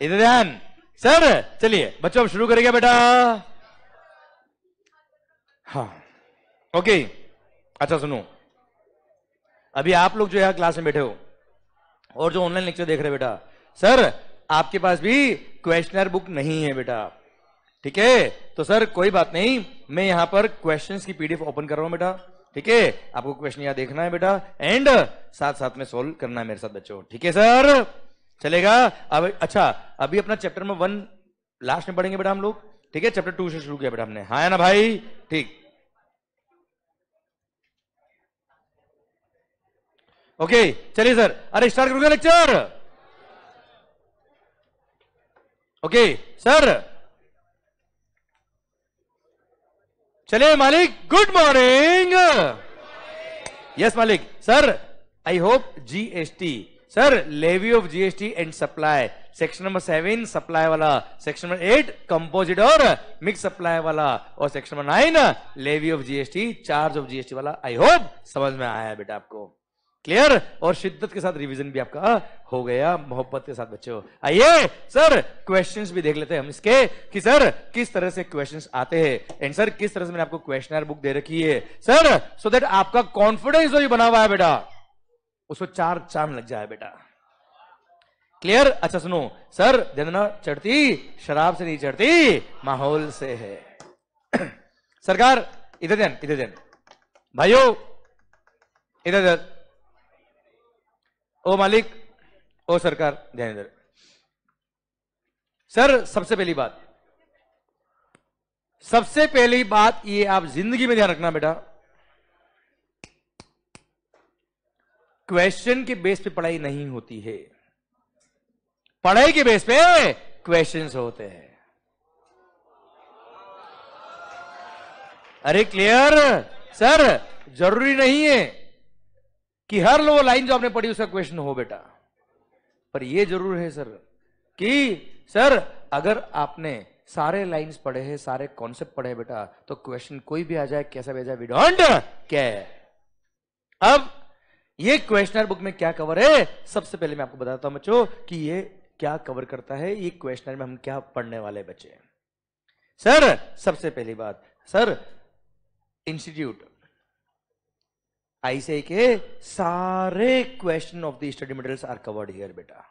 इधर ध्यान सर चलिए बच्चों अब शुरू करेंगे बेटा हाँ ओके अच्छा सुनो अभी आप लोग जो यहाँ क्लास में बैठे हो और जो ऑनलाइन लेक्चर देख रहे बेटा सर आपके पास भी क्वेश्चनर बुक नहीं है बेटा ठीक है तो सर कोई बात नहीं मैं यहां पर क्वेश्चंस की पीडीएफ ओपन कर रहा हूं बेटा ठीक है आपको क्वेश्चन यहां देखना है बेटा एंड साथ साथ में सोल्व करना है मेरे साथ बच्चों ठीक है सर चलेगा अब अच्छा अभी अपना चैप्टर में वन लास्ट में पढ़ेंगे बेटा हम लोग ठीक है चैप्टर टू से शुरू किया बेटा हमने हाँ है ना भाई ठीक ओके चलिए सर अरे स्टार्ट करूंगा लेक्चर ओके सर चलिए मालिक गुड मॉर्निंग यस मालिक sir I hope GST sir levy of GST and supply section number seven supply वाला सेक्शन नंबर एट कंपोजिट और मिक्स सप्लाई वाला और section number nine levy of GST charge of GST वाला I hope समझ में आया बेटा आपको क्लियर और शिद्दत के साथ रिवीजन भी आपका हो गया मोहब्बत के साथ बच्चों आइए सर क्वेश्चंस भी देख लेते हैं हम इसके कि सर किस तरह से क्वेश्चंस आते हैं एंड सर किस तरह से मैंने आपको क्वेश्चनर बुक दे रखी है सर सो so दैट आपका कॉन्फिडेंस जो बना हुआ है बेटा उसको चार चांद लग जाए बेटा क्लियर अच्छा सुनो सर जनना चढ़ती शराब से नहीं चढ़ती माहौल से है सरकार इधर ध्यान इधर ध्यान भाइयों इधर इधर ओ मालिक ओ सरकार ध्यान इधर सर सबसे पहली बात सबसे पहली बात ये आप जिंदगी में ध्यान रखना बेटा क्वेश्चन के बेस पे पढ़ाई नहीं होती है पढ़ाई के बेस पे क्वेश्चंस होते हैं अरे क्लियर सर जरूरी नहीं है कि हर लोग लाइन जो आपने पढ़ी उसका क्वेश्चन हो बेटा पर यह जरूर है सर कि सर अगर आपने सारे लाइंस पढ़े हैं सारे कॉन्सेप्ट पढ़े बेटा तो क्वेश्चन कोई भी आ जाए कैसा भेजा वी डोंट क्या अब ये क्वेश्चनर बुक में क्या कवर है सबसे पहले मैं आपको बताता हूं बच्चों कि ये क्या कवर करता है ये क्वेश्चनर में हम क्या पढ़ने वाले बच्चे सर सबसे पहली बात सर इंस्टीट्यूट आईसीआई के सारे question of the study materials are covered here बेटा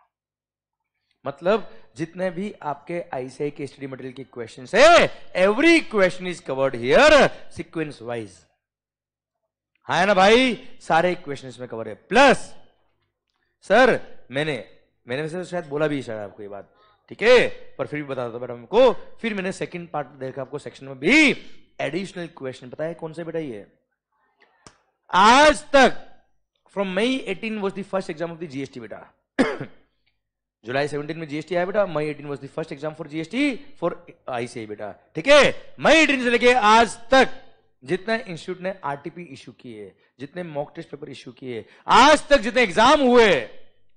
मतलब जितने भी आपके आईसीआई के स्टडी मटेरियल के क्वेश्चन है every question is covered here sequence wise है हाँ ना भाई सारे क्वेश्चन इसमें कवर है प्लस सर मैंने मैंने वैसे तो शायद बोला भी शायद आपको ये बात ठीक है पर फिर भी बता दो बेटा हमको फिर मैंने सेकंड पार्ट देखा आपको सेक्शन में भी एडिशनल क्वेश्चन पता है कौन से बेटा ये आज तक from May eighteen was the first exam of the GST बेटा जुलाई सेवनटीन में जीएसटी आया बेटा May eighteen was the first exam for GST for ICI बेटा ठीक है मई एटीन से लेके आज तक जितने इंस्टीट्यूट ने आरटीपी इशू किए जितने मॉक टेस्ट पेपर इशू किए आज तक जितने एग्जाम हुए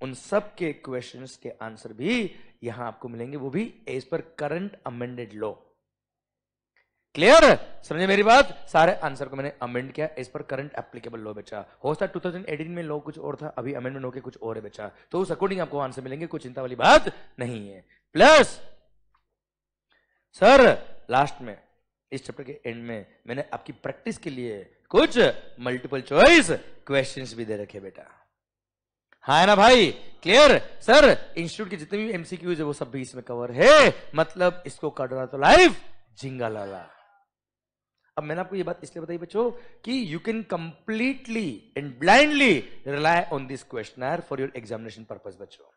उन सब के क्वेश्चंस के आंसर भी यहां आपको मिलेंगे वो भी as per current amended law clear समझे मेरी बात सारे आंसर को मैंने अमेंड किया इस पर करंट एप्लीकेबल लॉ बेचा हो सकता है थाउजेंड में लॉ कुछ और था अभी अमेंडमेंट होकर कुछ और है बचा तो उस अकॉर्डिंग आपको आंसर मिलेंगे कोई चिंता वाली बात नहीं है प्लस सर लास्ट में इस चैप्टर के एंड में मैंने आपकी प्रैक्टिस के लिए कुछ मल्टीपल चॉइस क्वेश्चंस भी दे रखे बेटा हा है ना भाई क्लियर सर इंस्टीट्यूट के जितने भी एमसीक्यूज है वो सब भी इसमें कवर है मतलब इसको कट रहा तो लाइफ झिंगा लाला अब मैंने आपको ये बात इसलिए बताई बच्चों कि you can completely and blindly rely on this question for your examination purpose बच्चों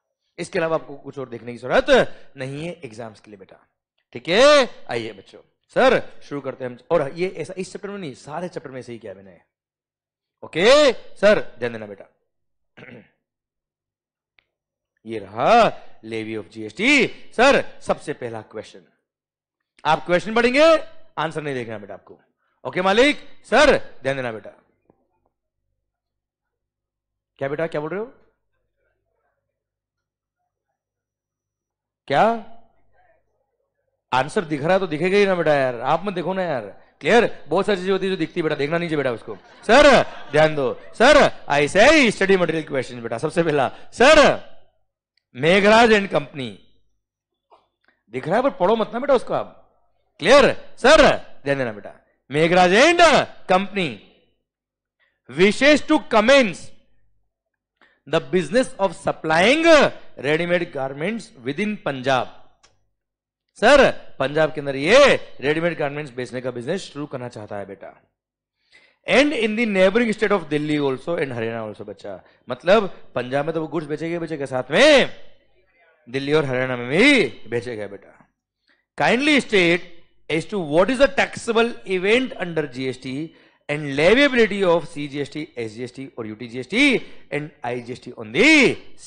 इसके अलावा आपको कुछ और देखने की जरूरत नहीं है एग्जाम्स के लिए बेटा ठीक है आइए बच्चों सर शुरू करते हैं और ये ऐसा इस चैप्टर में नहीं सारे चैप्टर में सही किया मैंने ओके सर ध्यान देना बेटा ये रहा लेवी ऑफ जीएसटी सर सबसे पहला क्वेश्चन आप क्वेश्चन पढ़ेंगे आंसर नहीं देखना बेटा आपको ओके मालिक सर ध्यान देना बेटा क्या बेटा क्या बोल रहे हो क्या आंसर दिख रहा है तो दिखेगा ही ना बेटा यार आप मत देखो ना यार क्लियर बहुत सारी चीजें होती है जो दिखती बेटा देखना नीचे बेटा उसको सर ध्यान दो सर आई से स्टडी मटेरियल क्वेश्चन बेटा सबसे पहला सर मेघराज एंड कंपनी दिख रहा है पर पढ़ो मत ना बेटा उसको आप क्लियर सर ध्यान देना बेटा Meghraj and company wishes to commence the business of supplying readymade garments within Punjab sir Punjab के अंदर ये रेडीमेड गार्मेंट्स बेचने का बिजनेस शुरू करना चाहता है बेटा and in the neighbouring state of Delhi also and Haryana also बच्चा मतलब पंजाब में तो वो गुड्स बेचेगा बेचेगा साथ में दिल्ली और हरियाणा में भी बेचेगा बेटा kindly state as to what is leviability of C G S T S G S T और UT G S T and I G S T on the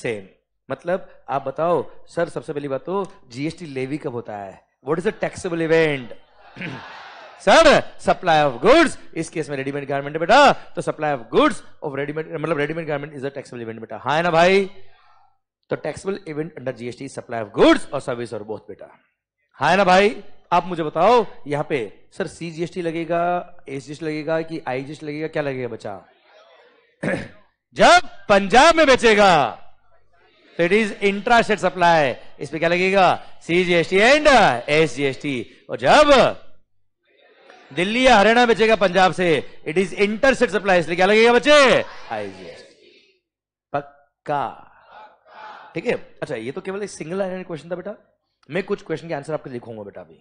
same मतलब आप बताओ सर सबसे पहली बात तो जीएसटी लेवी कब होता है what is a taxable event sir supply of goods इस केस में रेडीमेड गारमेंट बेटा तो supply of goods of readymade मतलब readymade garment is a taxable event बेटा हाँ है ना भाई तो taxable event under GST supply of goods और सर्विस और बोथ बेटा हाँ है ना भाई आप मुझे बताओ यहाँ पे सर सी जीएसटी लगेगा एस लगेगा कि आई लगेगा क्या लगेगा बच्चा जब पंजाब में बेचेगा तो it is intra state supply इस पे क्या लगेगा C G S T and S G S T और जब दिल्ली या हरियाणा बेचेगा पंजाब से it is inter state supply इसलिए क्या लगेगा बच्चे आईजीएसटी पक्का ठीक है अच्छा ये तो केवल एक सिंगल क्वेश्चन था बेटा मैं कुछ क्वेश्चन के आंसर आपको लिखूंगा बेटा अभी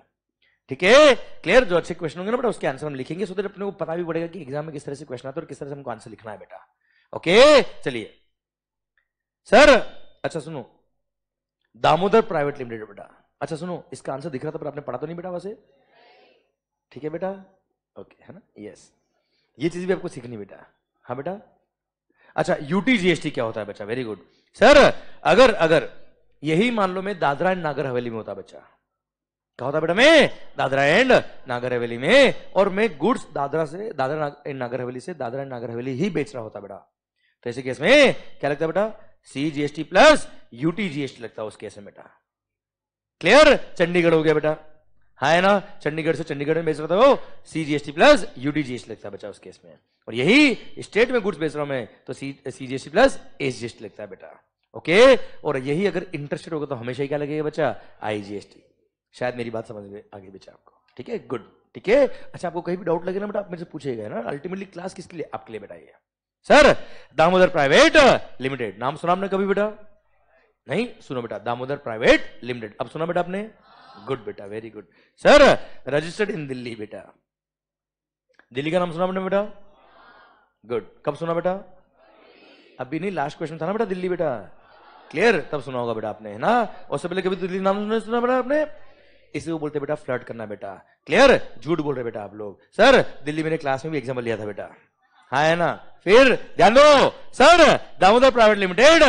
ठीक है क्लियर जो अच्छे क्वेश्चन होंगे ना बेटा उसके आंसर हम लिखेंगे सो अपने को पता भी पड़ेगा कि एग्जाम में किस तरह से क्वेश्चन आता है और किस तरह से हमको आंसर लिखना है बेटा ओके चलिए सर अच्छा सुनो दामोदर प्राइवेट लिमिटेड बेटा अच्छा सुनो इसका आंसर दिख रहा था पर आपने पढ़ा तो नहीं बेटा वैसे ठीक है बेटा ओके है ना यस ये चीज भी आपको सीखनी बेटा हाँ बेटा अच्छा यूटी जीएसटी क्या होता है बच्चा वेरी गुड सर अगर अगर यही मान लो मैं दादरा एंड नागर हवेली में होता बच्चा क्या होता बेटा मैं दादरा एंड नागर हवेली में और मैं गुड्स दादरा से दादरा एंड नागर हवेली से दादरा एंड नागर हवेली ही बेच रहा होता बेटा तो ऐसे केस में क्या लगता है बेटा C GST plus UT GST लगता है उस केस में बेटा क्लियर चंडीगढ़ हो गया बेटा हाँ है ना चंडीगढ़ से चंडीगढ़ में बेच रहा था वो C GST plus UT GST लगता है बच्चा उस केस में और यही स्टेट में गुड्स बेच रहा हूं मैं तो C C GST plus S GST लगता है बेटा ओके और यही अगर इंटरेस्टेड होगा तो हमेशा ही क्या लगेगा बच्चा आई जीएसटी शायद मेरी बात समझ में आगे बच्चा आपको ठीक है गुड ठीक है अच्छा आपको कहीं भी डाउट लगे ना बेटा आप मेरे से पूछेगा ना अल्टीमेटली क्लास किसके लिए आपके लिए बेटा ये सर दामोदर प्राइवेट लिमिटेड नाम सुना आपने कभी बेटा नहीं सुनो बेटा दामोदर प्राइवेट लिमिटेड अब सुना बेटा आपने गुड बेटा very good sir registered in Delhi बेटा दिल्ली का नाम सुना आपने बेटा गुड कब सुना बेटा अभी नहीं लास्ट क्वेश्चन था ना बेटा दिल्ली बेटा क्लियर तब सुना होगा बेटा आपने है ना उससे पहले कभी दिल्ली नाम सुना सुना बेटा आपने इसी को बोलते बेटा फ्लर्ट करना बेटा क्लियर झूठ बोल रहे बेटा आप लोग सर दिल्ली मेरे क्लास में भी एग्जाम्पल लिया था बेटा हाँ है ना फिर ध्यान दो सर दामोदर प्राइवेट लिमिटेड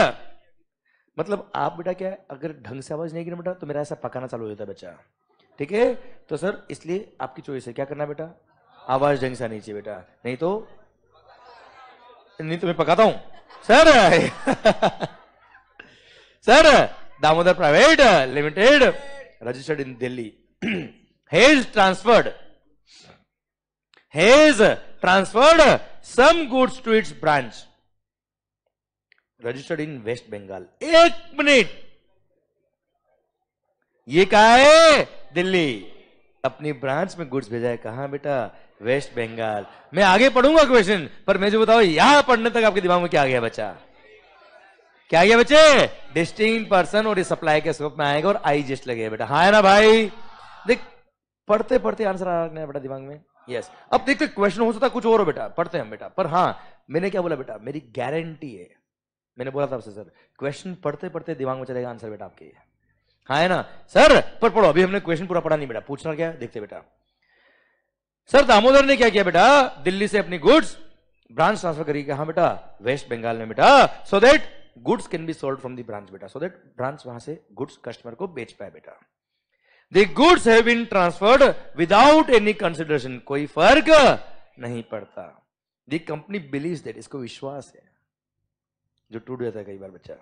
मतलब आप बेटा क्या है अगर ढंग से आवाज नहीं गिर बेटा तो मेरा ऐसा पकाना चालू हो जाता है बच्चा ठीक है तो सर इसलिए आपकी चॉइस है क्या करना बेटा आवाज ढंग से आनी चाहिए बेटा नहीं तो नहीं तो मैं पकाता हूं sir sir Damodar private limited registered in Delhi has transferred has transferred some goods to its branch registered in West Bengal. एक मिनट ये कहा है दिल्ली अपनी ब्रांच में गुड्स भेजा है कहा बेटा वेस्ट बंगाल मैं आगे पढ़ूंगा क्वेश्चन पर मैं जो बताओ यहां पढ़ने तक आपके दिमाग में क्या आ गया बच्चा क्या आ गया बच्चे डिस्टिंग पर्सन और ये सप्लाई के स्कोप में आएगा और आई जस्ट लगे बेटा हाँ ना भाई देख पढ़ते पढ़ते आंसर आ रहा है बेटा दिमाग में यस अब देखते क्वेश्चन हो सकता कुछ और हो बेटा पढ़ते हैं बेटा पर हाँ मैंने क्या बोला बेटा मेरी गारंटी है मैंने बोला था आपसे सर क्वेश्चन पढ़ते पढ़ते दिमाग में चलेगा आंसर बेटा आपके हाँ है ना सर पर पढ़ो अभी हमने क्वेश्चन पूरा पढ़ा नहीं बेटा पूछना क्या देखते बेटा सर दामोदर ने क्या किया बेटा दिल्ली से अपनी गुड्स ब्रांच ट्रांसफर करी हाँ बेटा वेस्ट बंगाल में बेटा so that goods can be sold from the branch बेटा सो देट ब्रांच वहां से गुड्स कस्टमर को बेच पाए बेटा the goods have been transferred without any consideration कोई फर्क नहीं पड़ता द कंपनी बिलीव दैट इसको विश्वास है जो टूट जाता है कई बार बच्चा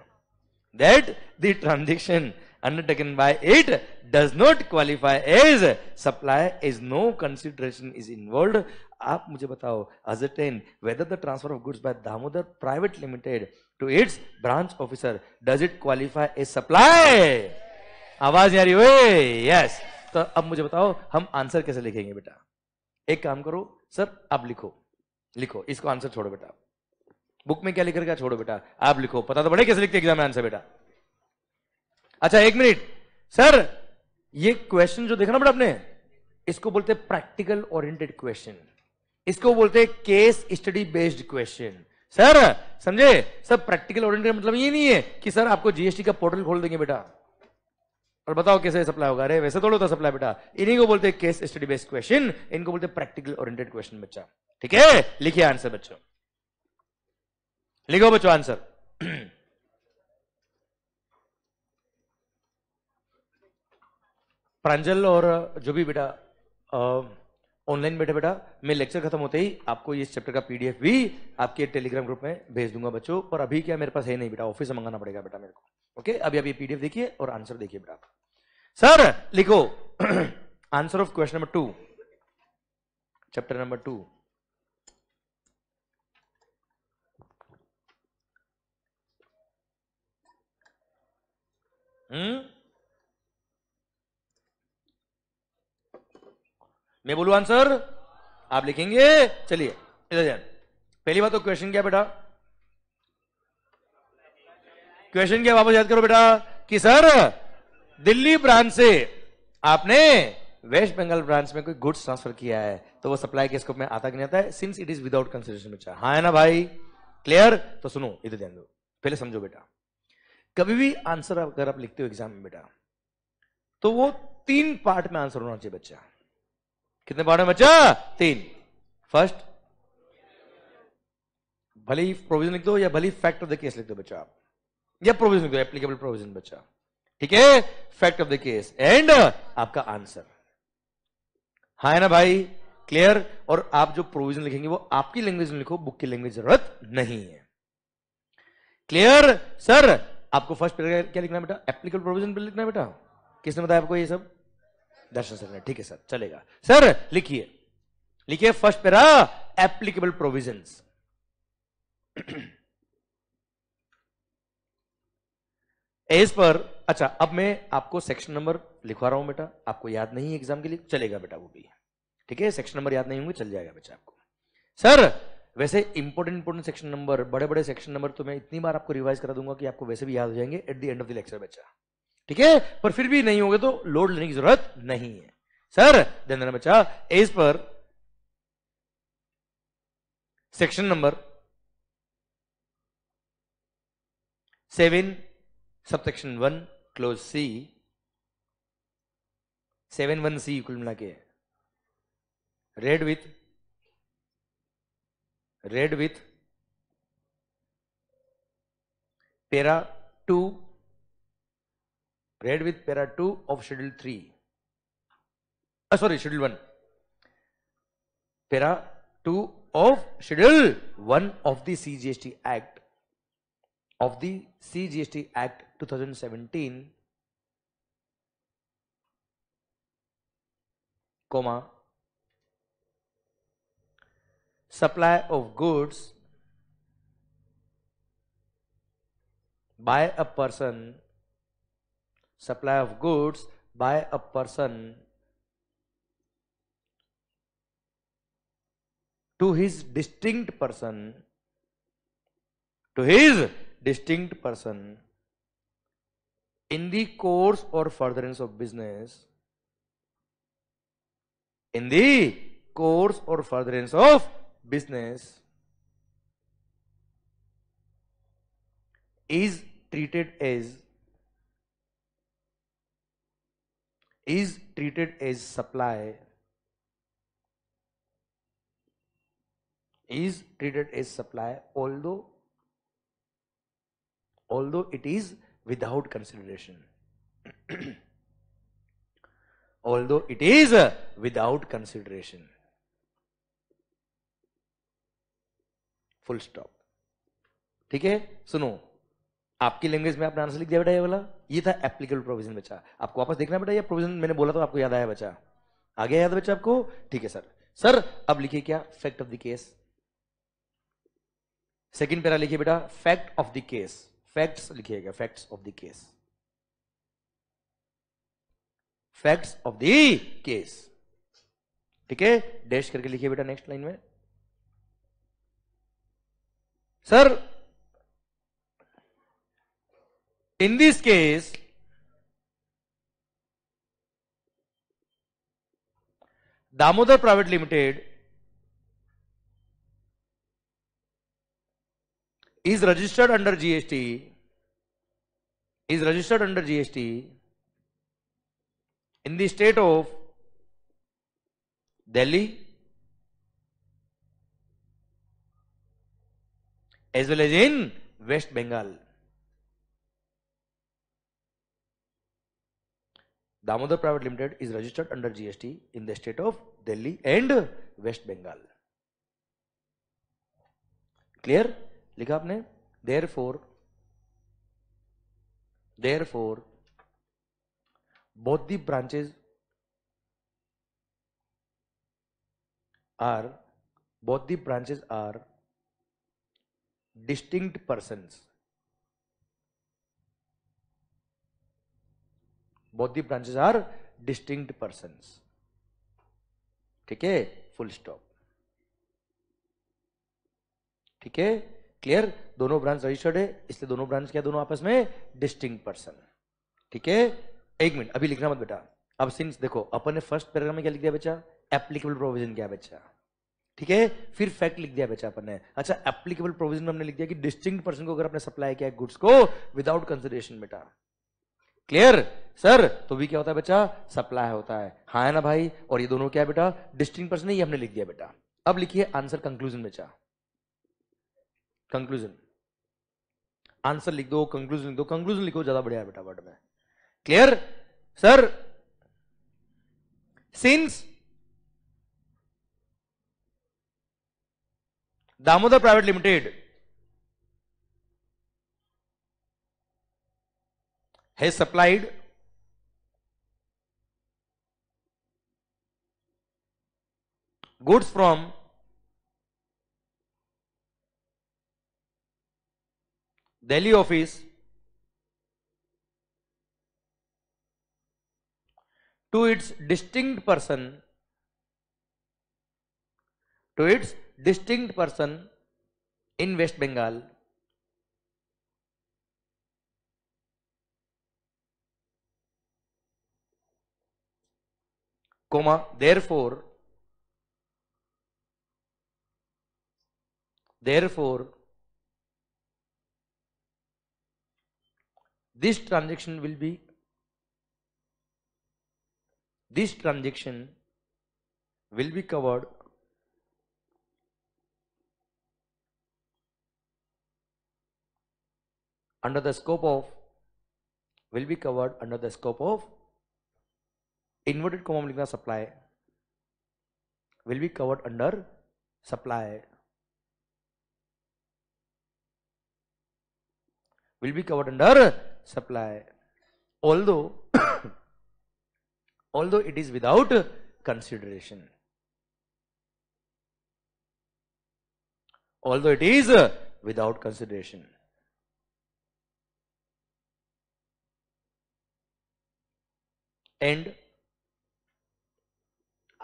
that the transaction undertaken by it does not qualify as supply is no consideration is involved आप मुझे बताओ ascertain whether the transfer of goods by damodar private limited to its branch officer does it qualify as supply आवाज आ रही yes तो अब मुझे बताओ हम आंसर कैसे लिखेंगे बेटा एक काम करो सर आप लिखो लिखो इसको आंसर छोड़ो बेटा बुक में क्या लिख रखा छोड़ो बेटा आप लिखो पता तो बड़े कैसे लिखते एग्जाम में आंसर बेटा अच्छा एक मिनट सर ये क्वेश्चन जो देखा ना बेटा आपने इसको बोलते हैं प्रैक्टिकल ओरिएंटेड क्वेश्चन इसको बोलते हैं case study based question sir समझे सर प्रैक्टिकल ओरिएंटेड मतलब ये नहीं है कि सर आपको जीएसटी का पोर्टल खोल देंगे बेटा और बताओ कैसे सप्लाई होगा अरे वैसे थोड़ा होता तो सप्लाई बेटा इन्हीं को बोलते केस स्टडी बेस्ड क्वेश्चन इनको बोलते प्रैक्टिकल ओरिएंटेड क्वेश्चन बच्चा ठीक है लिखिए आंसर बच्चों लिखो बच्चों आंसर प्रांजल और जो भी बेटा आ, ऑनलाइन बैठे बैठा मैं लेक्चर खत्म होते ही आपको इस चैप्टर का पीडीएफ भी आपके टेलीग्राम ग्रुप में भेज दूंगा बच्चों और अभी क्या मेरे पास है नहीं बेटा ऑफिस से मंगाना पड़ेगा बेटा मेरे को ओके अभी अभी पीडीएफ देखिए और आंसर देखिए बेटा सर लिखो answer of question number two chapter number two hmm मैं बोलू आंसर आप लिखेंगे चलिए इधर पहली बात तो क्वेश्चन क्या बेटा क्वेश्चन क्या वापस याद करो बेटा कि सर दिल्ली ब्रांच से आपने वेस्ट बंगाल ब्रांच में कोई गुड्स ट्रांसफर किया है तो वो सप्लाई के स्कोप में आता कि नहीं आता है since it is without consideration बच्चा हाँ है ना भाई क्लियर तो सुनो इधर ध्यान दो पहले समझो बेटा कभी भी आंसर अगर आप लिखते हो एग्जाम में बेटा तो वो तीन पार्ट में आंसर होना चाहिए बच्चा कितने पार्ट है बच्चा तीन फर्स्ट भले ही प्रोविजन लिख दो या भले ही फैक्ट ऑफ द केस लिख दो बच्चा आप या प्रोविजन लिख दो एप्लीकेबल प्रोविजन बच्चा ठीक है fact of the case and आपका आंसर हा है ना भाई क्लियर और आप जो प्रोविजन लिखेंगे वो आपकी लैंग्वेज में लिखो बुक की लैंग्वेज जरूरत नहीं है क्लियर सर आपको फर्स्ट क्या लिखना है बेटा एप्लीकेबल प्रोविजन लिखना है बेटा किसने बताया आपको ये सब दर्शन सर ने ठीक है सर चलेगा सर लिखिए लिखिए फर्स्ट पेरा एप्लीकेबल प्रोविजन एज पर अच्छा अब मैं आपको सेक्शन नंबर लिखवा रहा हूं बेटा आपको याद नहीं है एग्जाम के लिए चलेगा बेटा वो भी ठीक है सेक्शन नंबर याद नहीं होंगे चल जाएगा बेटा आपको सर वैसे इंपोर्टेंट इंपोर्टेंट सेक्शन नंबर बड़े बड़े सेक्शन नंबर तो मैं इतनी बार आपको रिवाइज करा दूंगा कि आपको वैसे भी याद हो जाएंगे at the end of the lecture बच्चा ठीक है पर फिर भी नहीं होंगे तो लोड लेने की जरूरत नहीं है सर ध्यान देना बच्चा as per section number seven sub section one clause C seven one C कुल मिला के read with read with para two paired with para 2 of schedule 3. Uh, sorry, schedule 1. Para 2 of schedule 1 of the CGST Act of the CGST Act 2017 comma supply of goods by a person supply of goods by a person to his distinct person to his distinct person in the course or furtherance of business in the course or furtherance of business is treated as is treated as supply is treated as supply although although it is without consideration although it is without consideration full stop ठीक है सुनो आपकी language में आपने answer लिख दिया बेटा ये वाला ये था एप्लीकेबल प्रोविजन बचा आपको वापस देखना बेटा ये प्रोविजन मैंने बोला तो आपको याद आया बचा आ गया याद बचा आपको ठीक है सर सर अब लिखिए क्या fact of the case second para लिखिए बेटा fact of the case facts लिखिएगा facts of the case facts of the case ठीक है डैश करके लिखिए बेटा नेक्स्ट लाइन में sir In this case, Damodar Private Limited is registered under GST, is registered under GST in the state of Delhi as well as in West Bengal. Damodar Private Limited is registered under GST in the state of Delhi and West Bengal. Clear? लिखा आपने therefore therefore both the branches are both the branches are distinct persons both the branches are distinct persons ठीक है full stop ठीक है clear दोनों branch registered है इसलिए दोनों ब्रांच क्या दोनों आपस में डिस्टिंग पर्सन ठीक है एक मिनट अभी लिखना मत बेटा अब सिंस देखो अपन ने फर्स्ट पैराग्राफ में क्या लिख दिया बच्चा एप्लीकेबल प्रोविजन क्या बच्चा ठीक है फिर फैक्ट लिख दिया बच्चा अपन ने अच्छा एप्लीकेबल प्रोविजन में हमने लिख दिया कि डिस्टिंग पर्सन को अगर अपने सप्लाई किया गुड्स को विदाउट कंसिडरेशन बेटा क्लियर सर तो भी क्या होता है बच्चा सप्लाई होता है हा है ना भाई और ये दोनों क्या है बेटा डिस्टिंग पर्सन ये हमने लिख दिया बेटा अब लिखिए आंसर कंक्लूजन बेचा कंक्लूजन आंसर लिख दो कंक्लूजन लिख दो कंक्लूजन लिखो ज्यादा बढ़िया है बेटा वर्ड में clear sir since Damodar private limited has supplied goods from Delhi office to its distinct person to its distinct person in West Bengal comma, therefore, therefore, this transaction will be, this transaction will be covered under the scope of will be covered under the scope of inverted comma में supply will be covered under supply will be covered under supply although although it is without consideration although it is without consideration and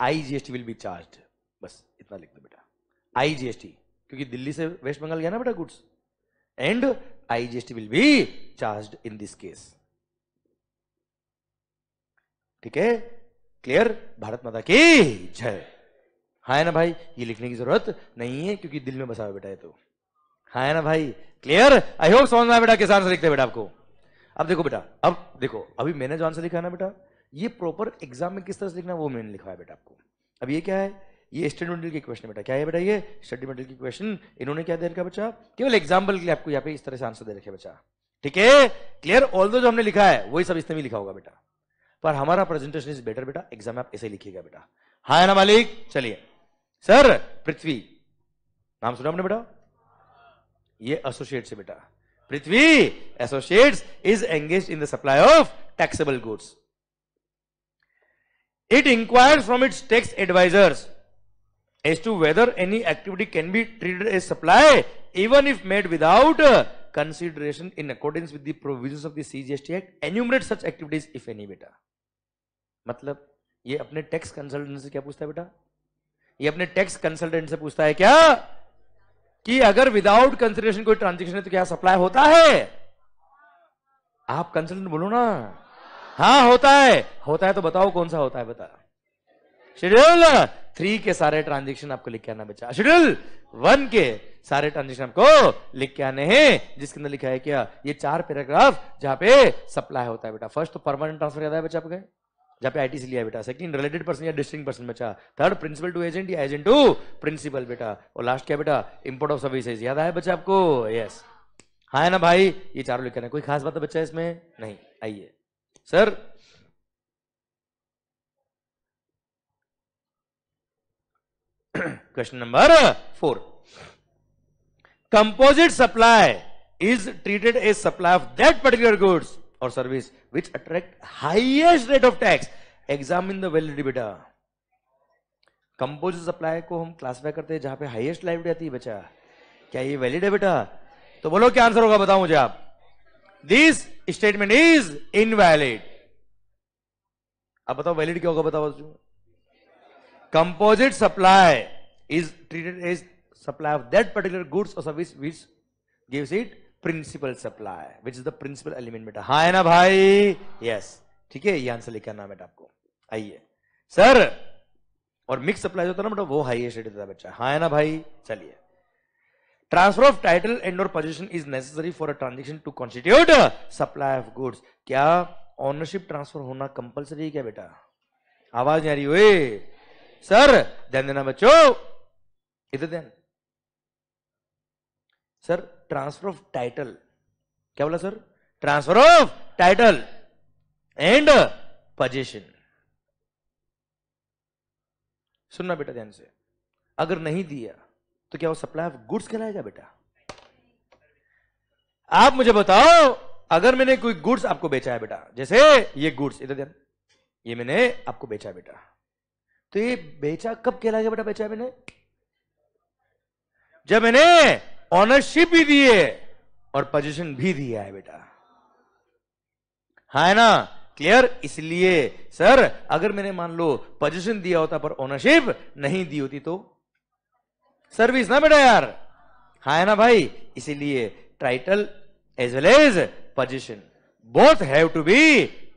I GST will be charge बस इतना लिख दो बेटा I GST क्योंकि दिल्ली से waste Bengal गया ना बेटा goods and I GST will be charge in this case ठीक है क्लियर भारत माता की जय हाँ है ना भाई ये लिखने की जरूरत नहीं है क्योंकि दिल में बसा हुआ बेटा है तो हाँ है ना भाई क्लियर आई होप समझ में बेटा किसान से लिखते बेटा आपको अब देखो बेटा अब देखो अभी मैंने जो आंसर लिखा है ना बेटा ये प्रॉपर एग्जाम में किस तरह से लिखना वो मैंने लिखा है बेटा आपको अब ये क्या है ये स्टडी मटेरियल की क्वेश्चन बेटा क्या है बेटा ये स्टडी मटेरियल की क्वेश्चन इन्होंने क्या दे रखा बच्चा केवल एग्जाम्पल के लिए आपको यहाँ पे इस तरह से आंसर दे रखे बच्चा ठीक है क्लियर ऑल दो जो हमने लिखा है वही सब इसने भी लिखा होगा बेटा पर हमारा प्रेजेंटेशन इज बेटर बेटा एग्जाम आप ऐसे लिखिएगा बेटा हाँ ना मालिक चलिए सर पृथ्वी नाम सुना आपने बेटा ये एसोसिएट से बेटा Prithvi associates is engage in the supply of taxable goods It inquires from its tax advisors as to whether any activity can be treated as supply even if made without consideration in accordance with the provisions of the CGST Act. Enumerate such activities if any beta matlab ye apne tax consultant se kya puchta hai beta ये अपने tax consultant से पूछता है क्या कि अगर without consideration कोई transaction है तो क्या सप्लाई होता है आप कंसल्टेंट बोलो ना हाँ होता है होता है तो बताओ कौन सा होता है बता शेड्यूल थ्री के सारे ट्रांजेक्शन आपको लिख के आना बच्चा शेड्यूल वन के सारे ट्रांजेक्शन आपको लिख के आने हैं जिसके अंदर लिखा है क्या ये चार पैराग्राफ जहां पे सप्लाई होता है बेटा फर्स्ट तो परमानेंट ट्रांसफर करता है बच्चा आपके जहां पे आई टी लिया बेटा सेकंड रिलेटेड पर्सन या डिस्टिंग पर्सन बच्चा थर्ड प्रिंसिपल टू एजेंट या एजेंट टू प्रिंसिपल बेटा और लास्ट क्या बेटा इंपोर्ट ऑफ सर्विसेज याद आया बच्चा आपको यस हाँ है ना भाई ये चारों लिखा है कोई खास बात है बच्चा इसमें नहीं आइए sir question number four composite supply is treated as supply of that particular goods और service which attract highest rate of tax examine the validity बेटा कंपोजिट सप्लाई को हम क्लासिफाई करते हैं जहां पे हाईएस्ट लाइबिलिटी आती है बचा क्या ये वैलिड है बेटा तो बोलो क्या आंसर होगा बताओ मुझे आप दिस स्टेटमेंट इज इनवैलिड अब बताओ वैलिड क्या होगा बताओ composite supply is treated as supply of that particular goods और service which gives it principal supply which is the principal element बेटा हा है ना भाई यस ठीक है ये आंसर लिखा ना बेटा आपको आइए सर और मिक्स सप्लाई जो होता है ना बेटा वो हाईएस्ट रेट देता है बच्चा हाँ है ना भाई चलिए ट्रांसफर ऑफ टाइटल एंड और position is necessary for a transaction to constitute supply of goods क्या ऑनरशिप ट्रांसफर होना कंपलसरी है क्या बेटा आवाज नहीं आ रही हुई सर ध्यान देना बच्चों इधर ध्यान सर ट्रांसफर ऑफ टाइटल क्या बोला sir transfer of title and possession सुनना बेटा ध्यान से अगर नहीं दिया तो क्या वो सप्लाई ऑफ गुड्स कहलाएगा बेटा आप मुझे बताओ अगर मैंने कोई गुड्स आपको बेचा है बेटा जैसे ये गुड्स इधर ध्यान ये मैंने आपको बेचा है बेटा तो ये बेचा कब कहलाएगा बेटा बेचा मैंने जब मैंने ऑनरशिप भी दी है और पोजीशन भी दिया है बेटा हा है ना क्लियर इसलिए सर अगर मैंने मान लो पोजीशन दिया होता पर ऑनरशिप नहीं दी होती तो सर्विस ना बेटा यार हा है ना भाई इसीलिए title as well as position both have to be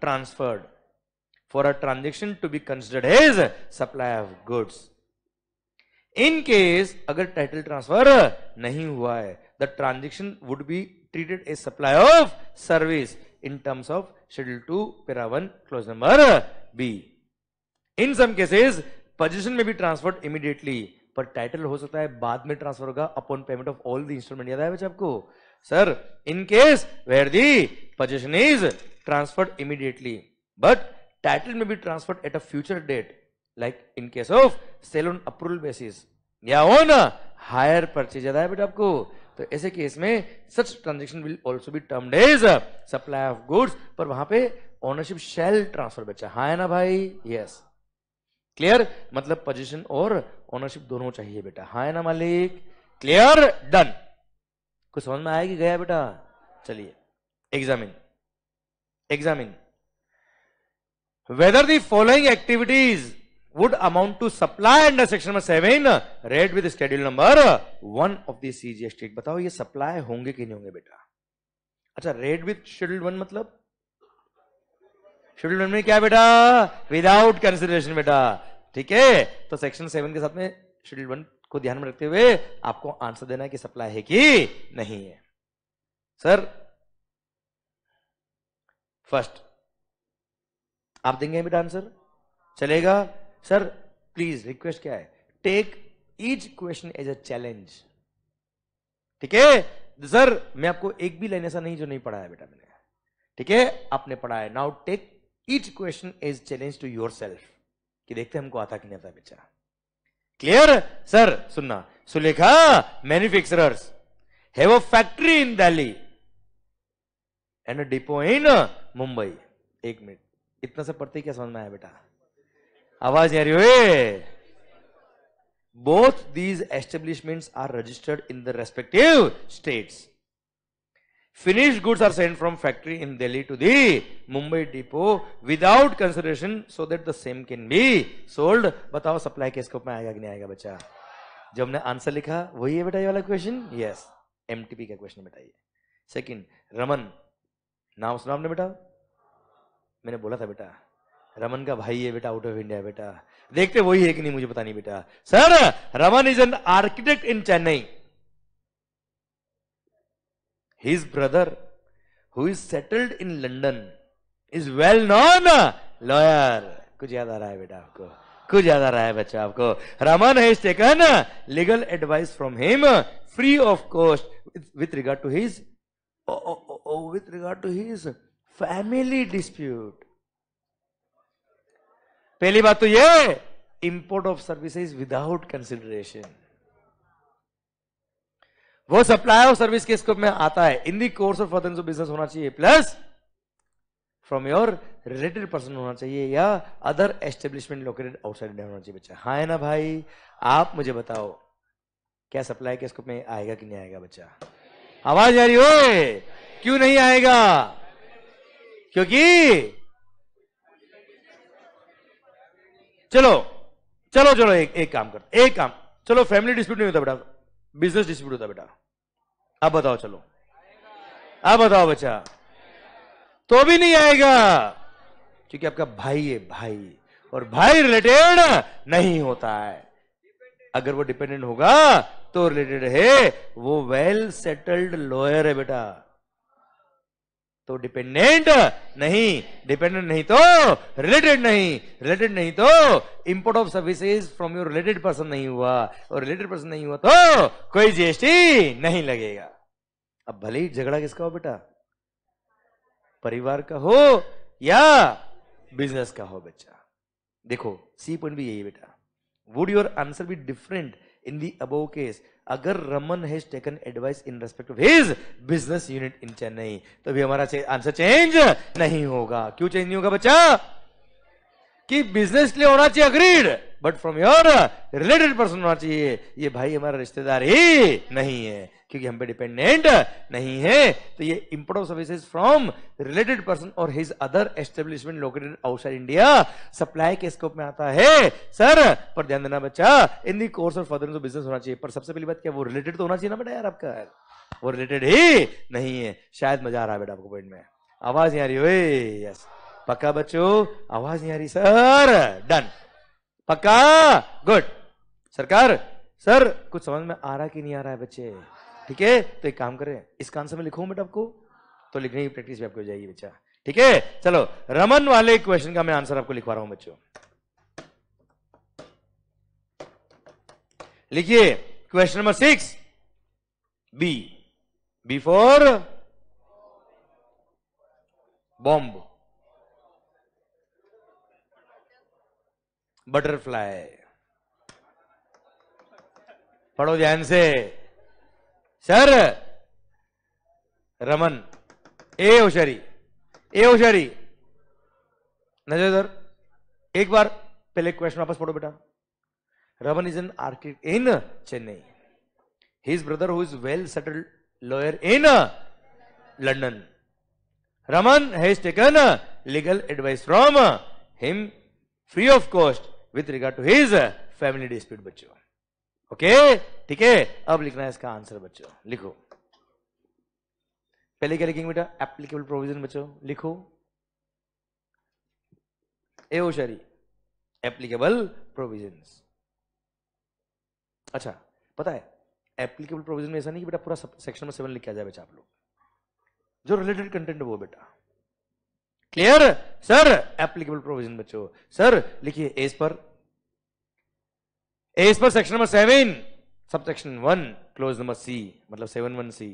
transferred for a transaction to be considered as supply of goods in case अगर टाइटल ट्रांसफर नहीं हुआ है the transaction would be treated as supply of service in terms of schedule two para one clause number B in some cases position में भी transferred immediately पर title हो सकता है बाद में ट्रांसफर होगा upon payment of all the instrument याद आया बच्चे आपको sir in case where the position is transferred immediately but title may be transferred at a future date like in case of sale on approval basis या on hire purchase याद आया बेटा आपको तो ऐसे केस में such transaction will also be termed as supply of goods पर वहां पे ओनरशिप शेल ट्रांसफर बच्चा हाँ ना भाई यस yes. क्लियर मतलब पोजीशन और ओनरशिप दोनों चाहिए बेटा हाँ है ना मालिक क्लियर डन कुछ समझ में कि गया बेटा चलिए examine examine whether the following activities would amount to supply under section number seven read with schedule number one of the cgs बताओ ये सप्लाई होंगे कि नहीं होंगे बेटा अच्छा रेड विद शेड्यूल वन मतलब शेड्यूल वन में क्या बेटा विदाउट कंसिडरेशन बेटा ठीक है तो सेक्शन सेवन के साथ में शेड्यूल वन को ध्यान में रखते हुए आपको आंसर देना है कि सप्लाई है कि नहीं है सर फर्स्ट आप देंगे बेटा आंसर चलेगा सर प्लीज रिक्वेस्ट क्या है take each question as a challenge ठीक है सर मैं आपको एक भी लाइन ऐसा नहीं जो नहीं पढ़ाया बेटा मैंने ठीक है आपने पढ़ाया now take each question is challenge to yourself कि देखते हमको आता कि नहीं आता बेचा क्लियर सर सुनना Sulekha manufacturers have a factory in Delhi and a depot in Mumbai एक मिनट इतना सा पढ़ते क्या समझ में आया बेटा आवाज आ रही हो both these establishments are registered in the respective states finish goods are send from factory in Delhi to the Mumbai depot without consideration so that the same can be sold. बताओ supply के scope आएगा कि नहीं आएगा बच्चा जो हमने आंसर लिखा वही है बेटा ये वाला क्वेश्चन यस एम का क्वेश्चन बेटा ये सेकंड रमन नाम सुना आपने बेटा मैंने बोला था बेटा रमन का भाई है बेटा आउट ऑफ इंडिया बेटा देखते वही है कि नहीं मुझे पता नहीं बेटा sir Raman is an architect in Chennai his brother, who is settled in London, is well known lawyer. कुछ याद आ रहा है बेटा आपको कुछ याद आ रहा है बच्चा आपको Raman has taken legal advice from him free of cost with regard to his with regard to his family dispute पहली बात तो ये import of services without consideration वो सप्लाई ऑफ सर्विस के स्कोप में आता है in the course of further business होना चाहिए plus from your related person होना चाहिए या other establishment located outside India होना चाहिए बच्चा हाँ है ना भाई आप मुझे बताओ क्या सप्लाई के स्कोप में आएगा कि नहीं आएगा बच्चा आवाज आ रही हो क्यों नहीं आएगा क्योंकि चलो चलो चलो एक एक काम करते एक काम चलो फैमिली डिस्प्यूट नहीं होता बेटा बिजनेस डिस्प्यूट होता बेटा आप बताओ चलो आप बताओ बच्चा तो भी नहीं आएगा क्योंकि आपका भाई है भाई और भाई रिलेटेड नहीं होता है अगर वो डिपेंडेंट होगा तो रिलेटेड है वो वेल सेटल्ड लॉयर है बेटा तो डिपेंडेंट नहीं डिपेंडेंट नहीं तो रिलेटेड नहीं रिलेटेड नहीं तो import of services from your related person नहीं हुआ और रिलेटेड पर्सन नहीं हुआ तो कोई जीएसटी नहीं लगेगा अब भले ही झगड़ा किसका हो बेटा परिवार का हो या बिजनेस का हो बच्चा देखो सी पॉइंट भी यही बेटा would your answer be different in the above case अगर Raman has taken advice in respect of his business unit in Chennai तो भी हमारा आंसर चेंज नहीं होगा क्यों चेंज नहीं होगा बच्चा कि बिजनेस के लिए होना चाहिए agreed but from your related person होना चाहिए ये भाई हमारा रिश्तेदार ही नहीं है क्योंकि हम पे डिपेंडेंट नहीं है तो ये import of services from related person और his other establishment located outside India supply के स्कोप में आता है सर पर ध्यान देना बच्चा इन दी कोर्स और फर्दर बिजनेस होना चाहिए पर सबसे पहली बात क्या वो रिलेटेड तो होना चाहिए ना बेटा यार आपका यार वो रिलेटेड ही नहीं है शायद मजा आ रहा है बेटा आपको पॉइंट में आवाज नहीं आ रही ओए यस पक्का बच्चो आवाज नहीं आ रही सर डन पक्का गुड सरकार सर कुछ समझ में आ रहा कि नहीं आ रहा है बच्चे ठीक है तो एक काम करें इसका आंसर में लिखूं बेटा आपको तो लिखने की प्रैक्टिस भी आपको हो जाएगी बच्चा ठीक है चलो रमन वाले क्वेश्चन का मैं आंसर आपको लिखवा रहा हूं बच्चों लिखिए question number six B before bomb butterfly पढ़ो ध्यान से सर रमन ए ओशरी ए ओशरी नजर सर एक बार पहले क्वेश्चन वापस पढ़ो बेटा Raman is an architect in Chennai his brother who is well settled lawyer in London Raman has taken legal advice from him free of cost with regard to his family dispute बच्चों okay ठीक है अब लिखना है इसका आंसर बच्चों लिखो पहले क्या लिखेंगे बेटा एप्लीकेबल प्रोविजन बच्चों लिखो ए ओ शरी एप्लीकेबल प्रोविजन अच्छा पता है एप्लीकेबल प्रोविजन में ऐसा नहीं कि बेटा पूरा सेक्शन में सेवन लिख किया जाए बेटा आप लोग जो रिलेटेड कंटेंट वो बेटा क्लियर सर एप्लीकेबल प्रोविजन बच्चों सर लिखिए as per as per section number seven sub section one clause number C मतलब seven one C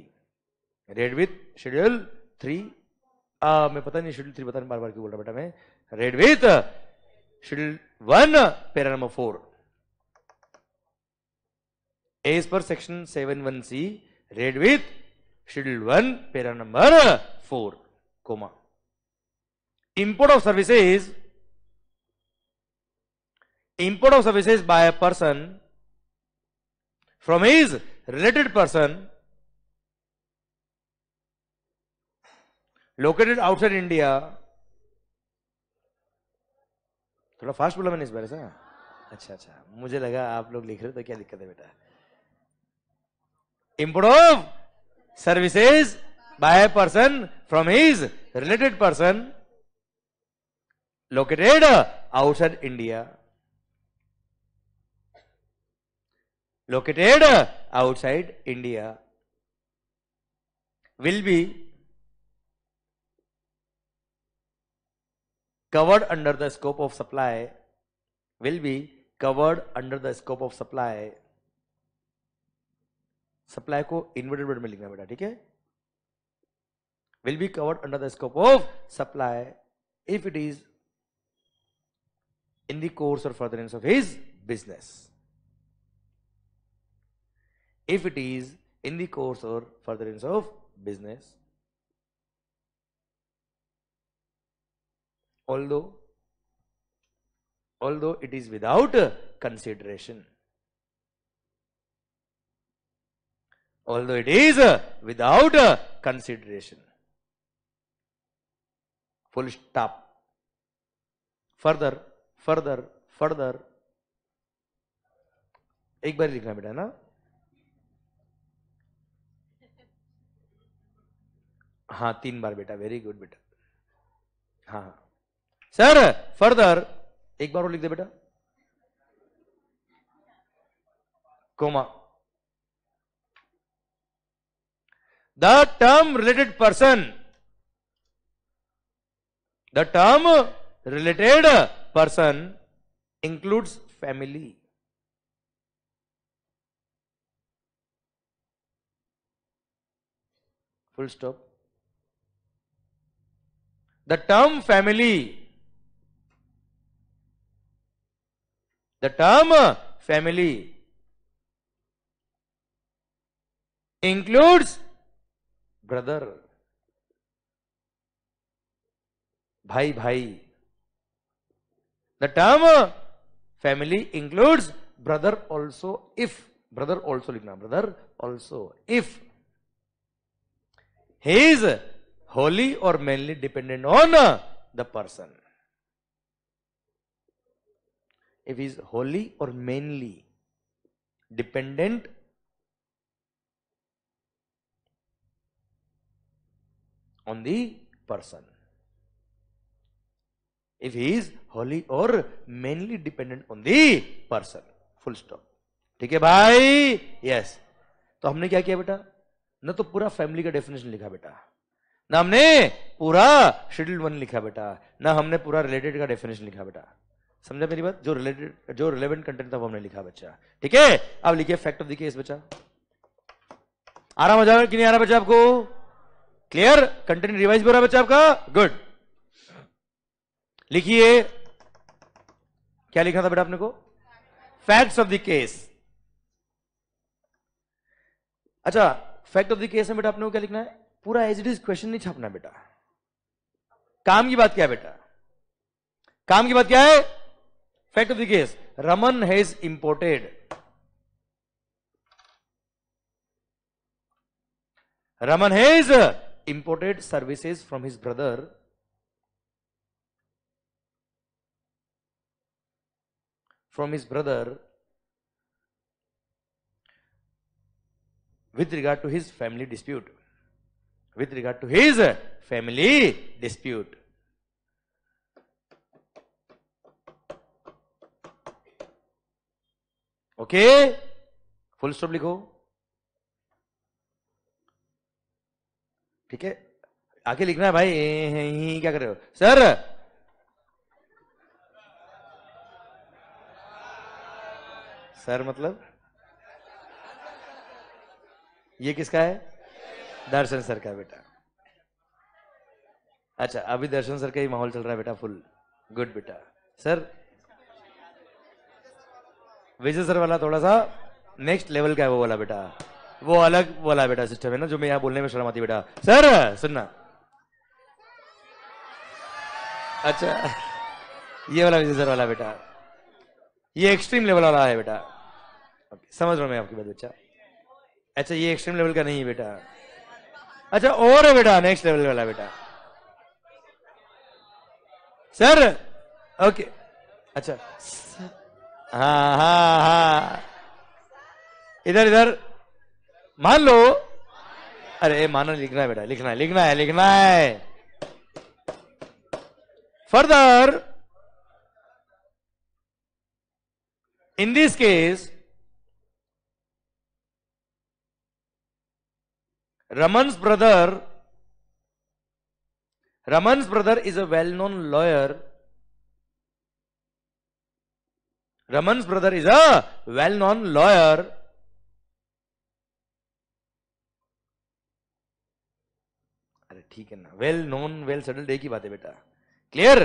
read with schedule three मैं पता नहीं शेड्यूल थ्री पता नहीं बार बार क्यों बोल रहा बेटा मैं read with schedule one para number four as per section seven one C read with schedule one para number four comma import of services import of services by a person from his related person located outside India. थोड़ा fast बोला मैंने इस बारे से हाँ? अच्छा अच्छा मुझे लगा आप लोग लिख रहे तो क्या दिक्कत है बेटा import of services by person from his related person located outside India located outside India will be covered under the scope of supply will be covered under the scope of supply supply ko inverted word mein likhna beta theek hai will be covered under the scope of supply if it is in the course or furtherance of his business if it is in the course or furtherance of business. Although, although it is without consideration. Although it is without consideration. Full stop. further, further, further, एक बार लिखना बेटा ना हाँ तीन बार बेटा very good बेटा हाँ sir हाँ। फर्दर एक बार और लिख दे बेटा comma the term related person the term related person includes family full stop The term family, the term family includes brother, bhai bhai. The term family includes brother also if brother also लिखना brother also if he is wholly or mainly dependent on the person. If he is wholly or mainly dependent on the person. If he is wholly or mainly dependent on the person. Full stop ठीक है भाई yes yes. तो हमने क्या किया बेटा न तो पूरा फैमिली का डेफिनेशन लिखा बेटा ना हमने पूरा शेड्यूल वन लिखा बेटा ना हमने पूरा रिलेटेड का डेफिनेशन लिखा बेटा समझा मेरी बात जो रिलेटेड जो रिलेवेंट कंटेंट था वो हमने लिखा बच्चा ठीक है अब लिखिए फैक्ट ऑफ द केस बच्चा आराम हो कि नहीं आ रहा बच्चा आपको क्लियर कंटेंट रिवाइज भी हो रहा बच्चा आपका गुड लिखिए क्या लिखा था बेटा आपने को फैक्ट्स ऑफ द केस अच्छा फैक्ट ऑफ द केस में बेटा आपने को क्या लिखना है पूरा एज इट इज क्वेश्चन नहीं छापना बेटा काम की बात क्या है बेटा काम की बात क्या है fact of the case Raman has imported Raman has imported services from his brother from his brother with regard to his family dispute with regard to his uh, family dispute. Okay full stop लिखो ठीक है आगे लिखना है भाई ही क्या कर रहे हो सर सर मतलब ये किसका है दर्शन सर का बेटा अच्छा अभी दर्शन सर का ही माहौल चल रहा है बेटा फुल गुड बेटा सर विजय सर वाला थोड़ा सा नेक्स्ट लेवल का है वो वाला बेटा वो अलग वाला बेटा सिस्टम है ना जो मैं यहाँ बोलने में शर्म आती बेटा सर सुनना अच्छा ये वाला विजय सर वाला बेटा ये एक्सट्रीम लेवल वाला है बेटा समझ रहा हूँ मैं आपकी बात बच्चा अच्छा ये एक्सट्रीम लेवल का नहीं है बेटा अच्छा और है बेटा नेक्स्ट लेवल वाला बेटा सर ओके अच्छा हाँ हाँ हाँ इधर इधर मान लो अरे मानो लिखना है बेटा लिखना है लिखना है लिखना है further in this case Raman's brother Raman's brother is a well known lawyer Raman's brother is a well known lawyer अरे ठीक है ना well known well settled की बात है बेटा क्लियर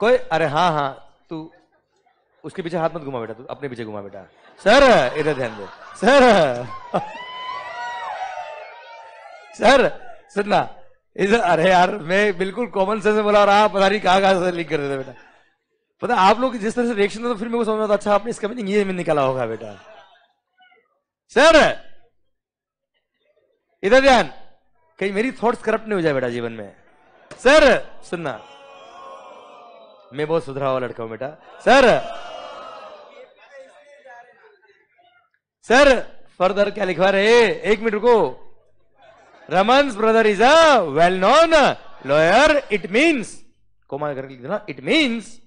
कोई अरे हाँ हाँ तू उसके पीछे हाथ मत घुमा बेटा तू अपने पीछे घुमा बेटा सर इधर ध्यान दे सर सर सुनना इधर अरे यार मैं बिल्कुल कॉमन सेंस से बोला और आप पता नहीं कहाँ कहाँ लिंक कर रहे थे बेटा पता आप लोग जिस तरह से रिएक्शन था तो फिर मेरे को समझ रहा था अच्छा आपने इसका मीनिंग ये में निकाला होगा बेटा सर इधर ध्यान कहीं मेरी थॉट्स करप्ट नहीं हो जाए बेटा जीवन में सर सुनना मैं बहुत सुधरा हुआ लड़का हूं बेटा सर सर फर्दर क्या लिखवा रहे एक मिनट रुको Raman's brother is a well-known lawyer. It means, comma, it means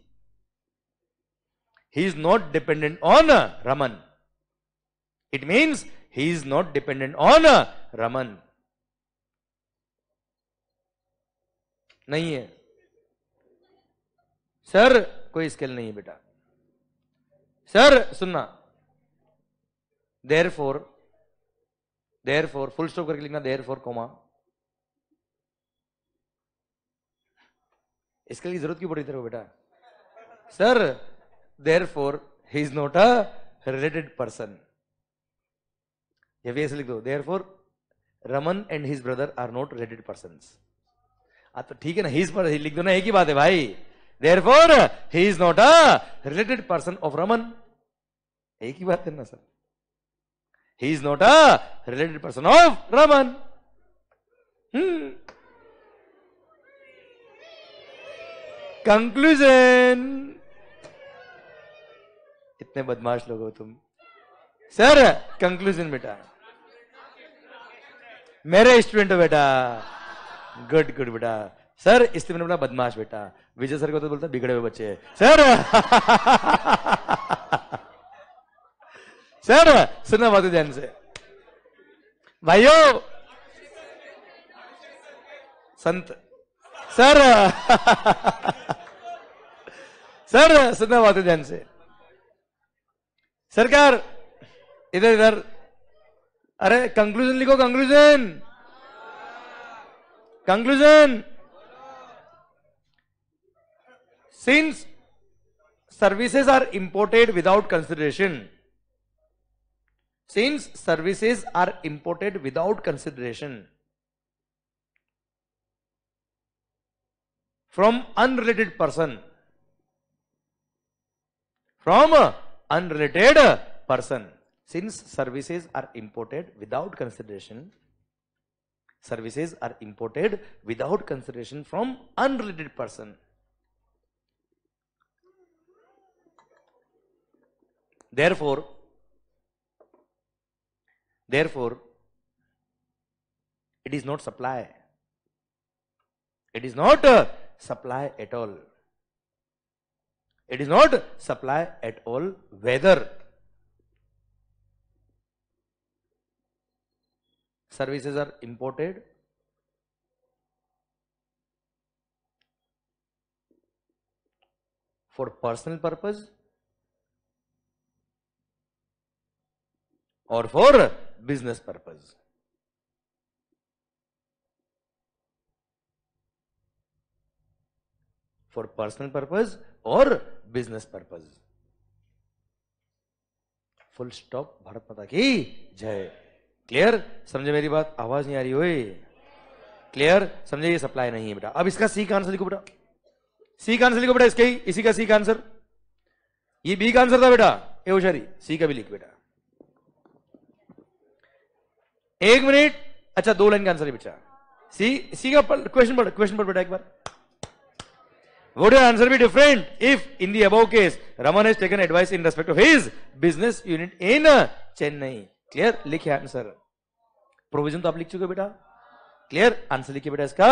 he is not dependent on Raman. It means he is not dependent on Raman. नहीं है सर कोई स्केल नहीं है बेटा सर सुनना therefore therefore full stop करके लिखना देर four comma इसके लिए जरूरत क्यों पड़ी तेरे को बेटा sir therefore he is not a related person ये लिख दो therefore Raman and his brother are not related person तो ठीक है ना हिज पर लिख दो ना एक ही बात है भाई therefore he is not a related person of Raman एक ही बात है ना sir He is not a related person of Raman. Hmm. Conclusion. इतने बदमाश लोग हो तुम सर कंक्लूजन बेटा मेरे स्टूडेंट हो बेटा गुड गुड बेटा सर इसलिए मैंने बोला बदमाश बेटा विजय सर को तो बोलता बिगड़े हुए बच्चे सर सर सुनो बहुत ध्यान से भाइयों संत सर सर सुनो बात ध्यान से सरकार इधर इधर अरे कंक्लूजन लिखो conclusion conclusion since services are imported without consideration since services are imported without consideration from unrelated person from unrelated person since services are imported without consideration services are imported without consideration from unrelated person therefore Therefore, it is not supply. It is not uh, supply at all. It is not supply at all whether services are imported for personal purpose or for business purpose. For personal purpose or business purpose. Full stop Bharat माता की जय clear समझे मेरी बात आवाज नहीं आ रही हुई क्लियर समझे ये सप्लाई नहीं है बेटा अब इसका सी का आंसर लिखो बेटा सी का आंसर लिखो बेटा इसके ही इसी का सी का आंसर ये बी का आंसर था बेटा ए होशारी सी का भी लिख बेटा एक मिनट अच्छा दो लाइन का आंसर है बेटा सी सी का क्वेश्चन पढ़ क्वेश्चन पढ़ बेटा एक बार वोट यूर आंसर भी different if in the above case Raman has taken advice in respect of his business unit in Chennai clear लिखे आंसर प्रोविजन तो आप लिख चुके बेटा क्लियर आंसर लिखिए बेटा इसका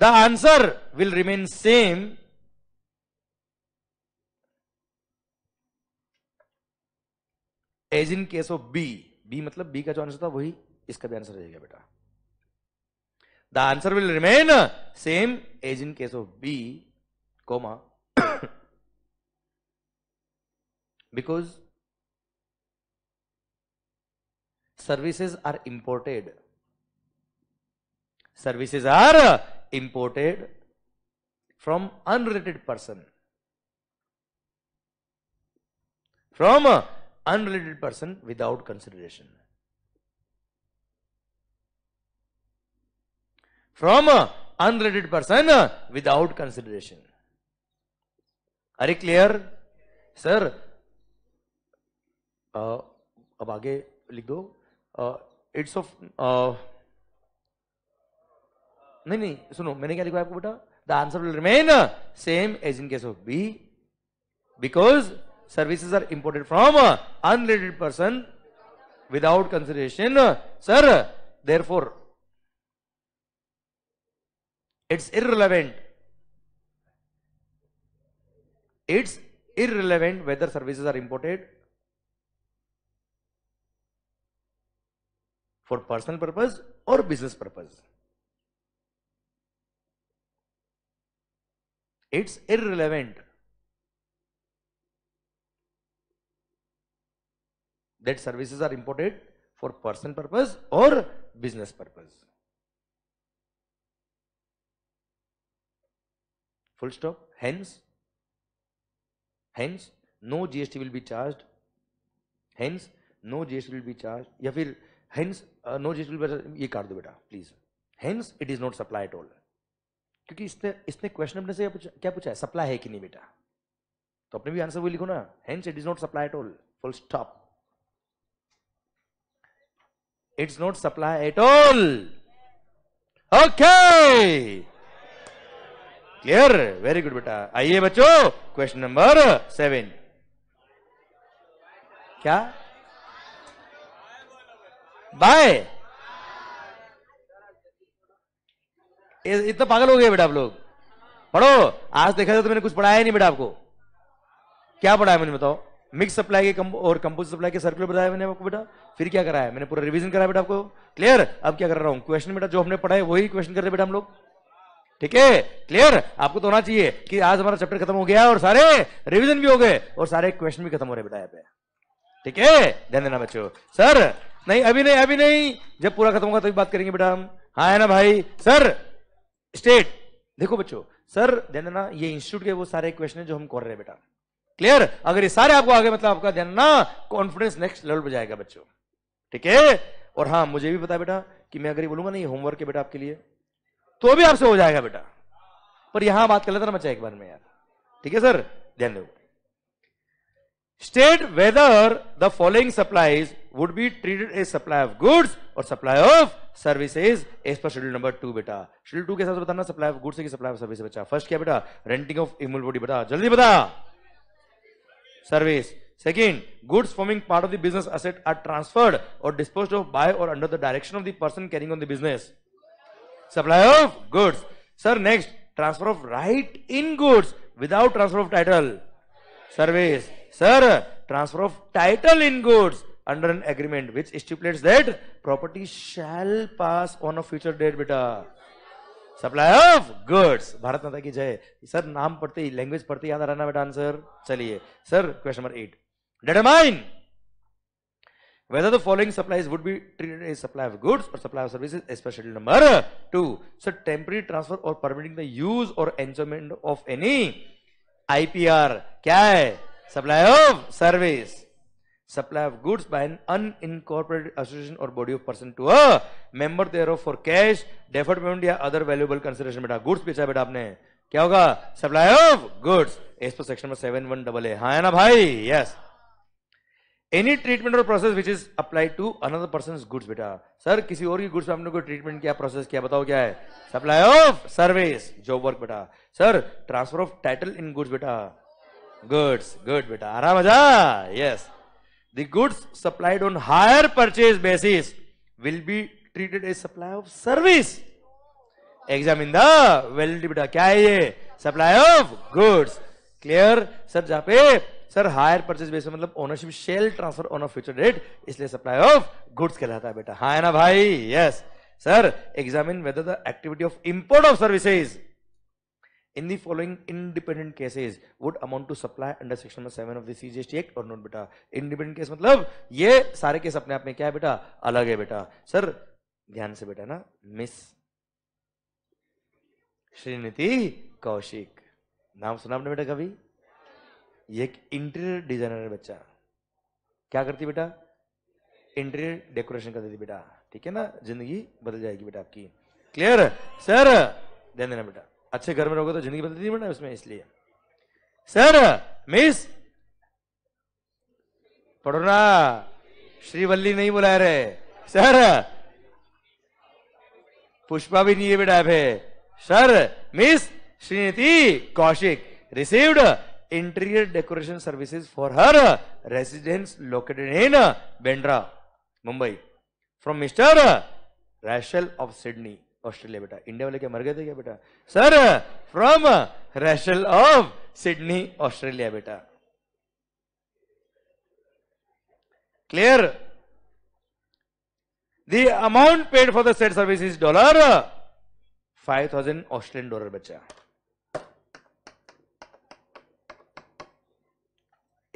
the answer will remain same as in case of B B मतलब बी का जो आंसर था वही इसका भी आंसर रहेगा बेटा the answer will remain same as in case of B comma because services are imported services are imported from unrelated person from unrelated person without consideration from unrelated person without consideration अरे clear sir अब आगे लिख दो it's uh, of uh, नहीं नहीं सुनो मैंने क्या लिखा आपको बेटा the answer will remain same as in case of B because services are imported from unrelated person without consideration, uh, sir. Therefore, it's irrelevant. It's irrelevant whether services are imported for personal purpose or business purpose. It's irrelevant. that services are imported for personal purpose or business purpose. Full stop. Hence, hence no GST will be charged. Hence, no GST will be charged. या फिर hence uh, no GST will be ये काट दो बेटा please. Hence it is not supply at all. क्योंकि इसने इसने question अपने से क्या पूछा है सप्लाई है कि नहीं बेटा तो अपने भी आंसर वही लिखो ना hence it is not supply at all full stop It's not supply at all. Okay. Clear very good बेटा आइए बच्चों क्वेश्चन नंबर सेवन क्या बाय इतना पागल हो गया बेटा आप लोग पढ़ो आज देखा जाए तो मैंने कुछ पढ़ाया नहीं बेटा आपको क्या पढ़ाया मैंने बताओ मिक्स सप्लाई के कम, और कंपोज सप्लाई के सर्कुलर बताया मैंने आपको बेटा फिर क्या कराया मैंने पूरा रिवीजन कराया बेटा आपको क्लियर अब क्या कर रहा हूं क्वेश्चन बेटा जो हमने पढ़ा है वही क्वेश्चन कर रहे बेटा हम लोग ठीक है क्लियर आपको तो होना चाहिए कि आज हमारा चैप्टर खत्म हो गया और सारे रिविजन भी हो गए और सारे क्वेश्चन भी खत्म हो रहे बेटा यहाँ पे ठीक है ध्यान देना बच्चों सर नहीं अभी नहीं अभी नहीं जब पूरा खत्म होगा तभी तो बात करेंगे बेटा हम हाँ है ना भाई सर स्टेट देखो बच्चों सर ध्यान देना ये इंस्टीट्यूट के वो सारे क्वेश्चन है जो हम कर रहे हैं बेटा क्लियर अगर ये सारे आपको आगे मतलब आपका ध्यान ना कॉन्फिडेंस नेक्स्ट लेवल पर जाएगा बच्चों ठीक है और हाँ मुझे भी पता बेटा कि मैं अगर ये बोलूंगा ना ये होमवर्क है बेटा आपके लिए तो भी आपसे हो जाएगा बेटा पर यहां बात कर लेता ना बच्चा एक बार में यार ठीक है सर ध्यान दो state whether the following supplies would be treated as supply of goods और supply of services as per schedule number two बेटा शेड्यूल टू के साथ बताना सप्लाई ऑफ गुड्स की सप्लाई ऑफ सर्विस बच्चा फर्स्ट क्या बेटा रेंटिंग ऑफ इमोल बॉडी बता जल्दी बता service. Second, goods forming part of the business asset are transferred or disposed of by or under the direction of the person carrying on the business. Supply of goods. Sir, next, transfer of right in goods without transfer of title. Service. Sir, transfer of title in goods under an agreement which stipulates that property shall pass on a future date, beta. Supply of goods Bharat माता की जय sir नाम पढ़ते ही language पढ़ते याद रहना बेटा आंसर चलिए sir question number eight determine whether the following supplies would be treated as supply of goods or supply of services especially number 2 so temporary transfer or permitting the use or enjoyment of any ipr kya hai supply of service supply of goods by an unincorporated association or body of person to a member thereof for cash deferred payment या other valuable consideration बेटा goods बेचा बेटा आपने क्या होगा supply of goods इस पर section number seven one double A हाँ ना भाई yes any treatment or process which is apply to another person goods बेटा सर किसी और की गुड्स आपने ट्रीटमेंट किया प्रोसेस किया बताओ क्या है supply of service job work बेटा sir transfer of title in goods बेटा गुड्स गुड बेटा आराम आजा yes yes. The goods supplied on higher purchase basis will be treated as supply of service. Examine the validity बेटा क्या है ये supply of goods. Clear? Sir जहाँ पे सर हायर परचेज बेस मतलब ownership shall transfer on a future date इसलिए supply of goods कहलाता है बेटा हाँ है ना भाई yes sir examine whether the activity of import of services in the following independent cases would amount to supply under section number seven of the CGST act or not beta independent case मतलब ये सारे case अपने आप में क्या है बेटा अलग है बेटा सर ध्यान से बेटा ना मिस श्रीनीति कौशिक नाम सुना आपने बेटा कभी एक इंटीरियर डिजाइनर है बच्चा क्या करती बेटा इंटीरियर डेकोरेशन कर देती बेटा ठीक है ना जिंदगी बदल जाएगी बेटा आपकी क्लियर सर ध्यान देना बेटा अच्छे घर में रहोगे तो जिंदगी बदलती नहीं उसमें इसलिए सर मिस पढ़ो ना श्रीवल्ली नहीं बुला रहे सर पुष्पा भी नहीं है बेटा है sir miss Shriniti Kaushik received interior decoration services for her residence located in Bandra Mumbai from mister Rachel of Sydney Australia बेटा इंडिया वाले क्या मर गए थे क्या बेटा sir from Rachel of Sydney Australia बेटा clear the amount paid for the said service is dollar 5000 australian dollar बच्चा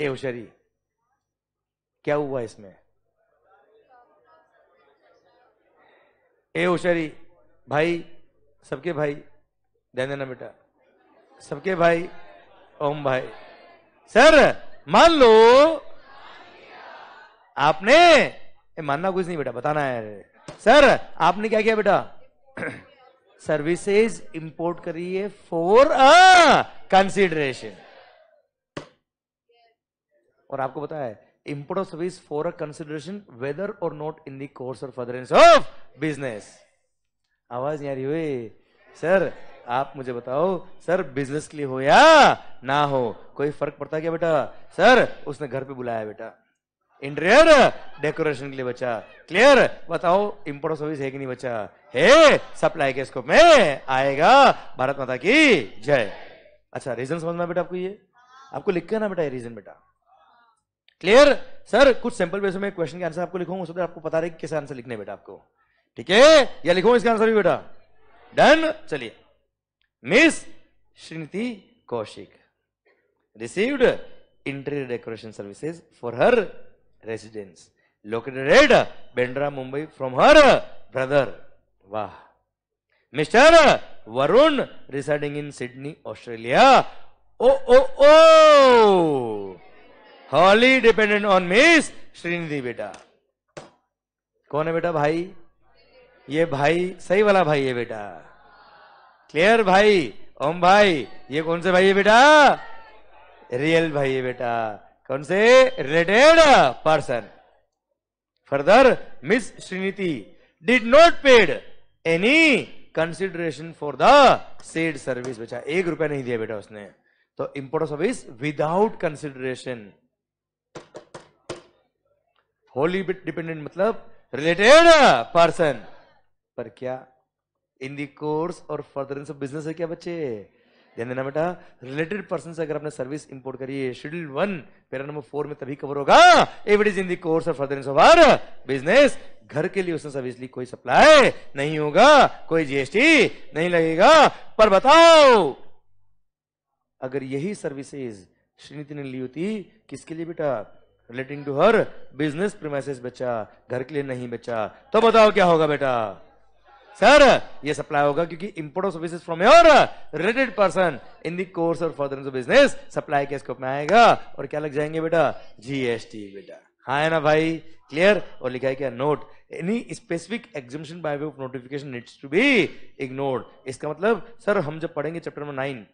ए होशियारी क्या हुआ इसमें ए होशियारी भाई सबके भाई ध्यान देना बेटा सबके भाई ओम भाई सर मान लो आपने ए, मानना कुछ नहीं बेटा बताना है सर आपने क्या किया बेटा सर्विसेज इंपोर्ट करी है फॉर अ कंसिडरेशन और आपको पता है import of service for a consideration whether or not in the course or furtherance of business आवाज नहीं आ रही हुई सर आप मुझे बताओ सर बिजनेस के लिए हो या ना हो कोई फर्क पड़ता क्या बेटा सर उसने घर पे बुलाया बेटा इंटीरियर डेकोरेशन के लिए बचा क्लियर बताओ इंपोर्ट सर्विस है कि नहीं बचा हे सप्लाई के स्कोप में आएगा भारत माता की जय अच्छा रीजन समझ में बेटा आपको ये आपको लिख ना बेटा ये रीजन बेटा क्लियर सर कुछ सिंपल बेस में क्वेश्चन के आंसर आपको लिखूंगा उसमें आपको पता रहे कैसे आंसर लिखने बेटा आपको ठीक है या लिखो इसका आंसर भी बेटा डन चलिए miss Shriniti Kaushik received interior decoration services for her residence located Bandra Mumbai from her brother वाह mister Varun residing in Sydney Australia ओ ओ ओ wholly dependent on miss Shrinidhi बेटा कौन है बेटा भाई ये भाई सही वाला भाई है बेटा क्लियर भाई ओम भाई ये कौन से भाई है बेटा रियल भाई है बेटा कौन से related person further miss Shriniti did not paid any consideration for the said service बेटा एक रुपया नहीं दिया बेटा उसने तो import service without consideration wholly dependent मतलब रिलेटेड पर्सन पर क्या इन दी कोर्स और फर्दर इन सब बिजनेस है क्या बच्चे ध्यान देना बेटा रिलेटेड पर्सन से अगर आपने सर्विस इंपोर्ट करिए schedule one para number four में तभी कवर होगा if is in the course और फर्दरेंस ऑफ आर बिजनेस घर के लिए उसने सर्विस ली कोई सप्लाई नहीं होगा कोई जीएसटी नहीं लगेगा पर बताओ अगर यही सर्विसेज श्रीनीति ने ली होती किसके लिए बेटा relating to her business premises बच्चा घर के लिए नहीं बच्चा तो बताओ क्या होगा बेटा सर ये सप्लाई होगा क्योंकि import of services from your related person in the course और फर्दर बिजनेस सप्लाई के स्कोप में आएगा और क्या लग जाएंगे बेटा जीएसटी बेटा हाँ है ना भाई क्लियर और लिखा है क्या note any specific exhibition by way of notification needs to be ignored इसका मतलब सर हम जब पढ़ेंगे chapter number nine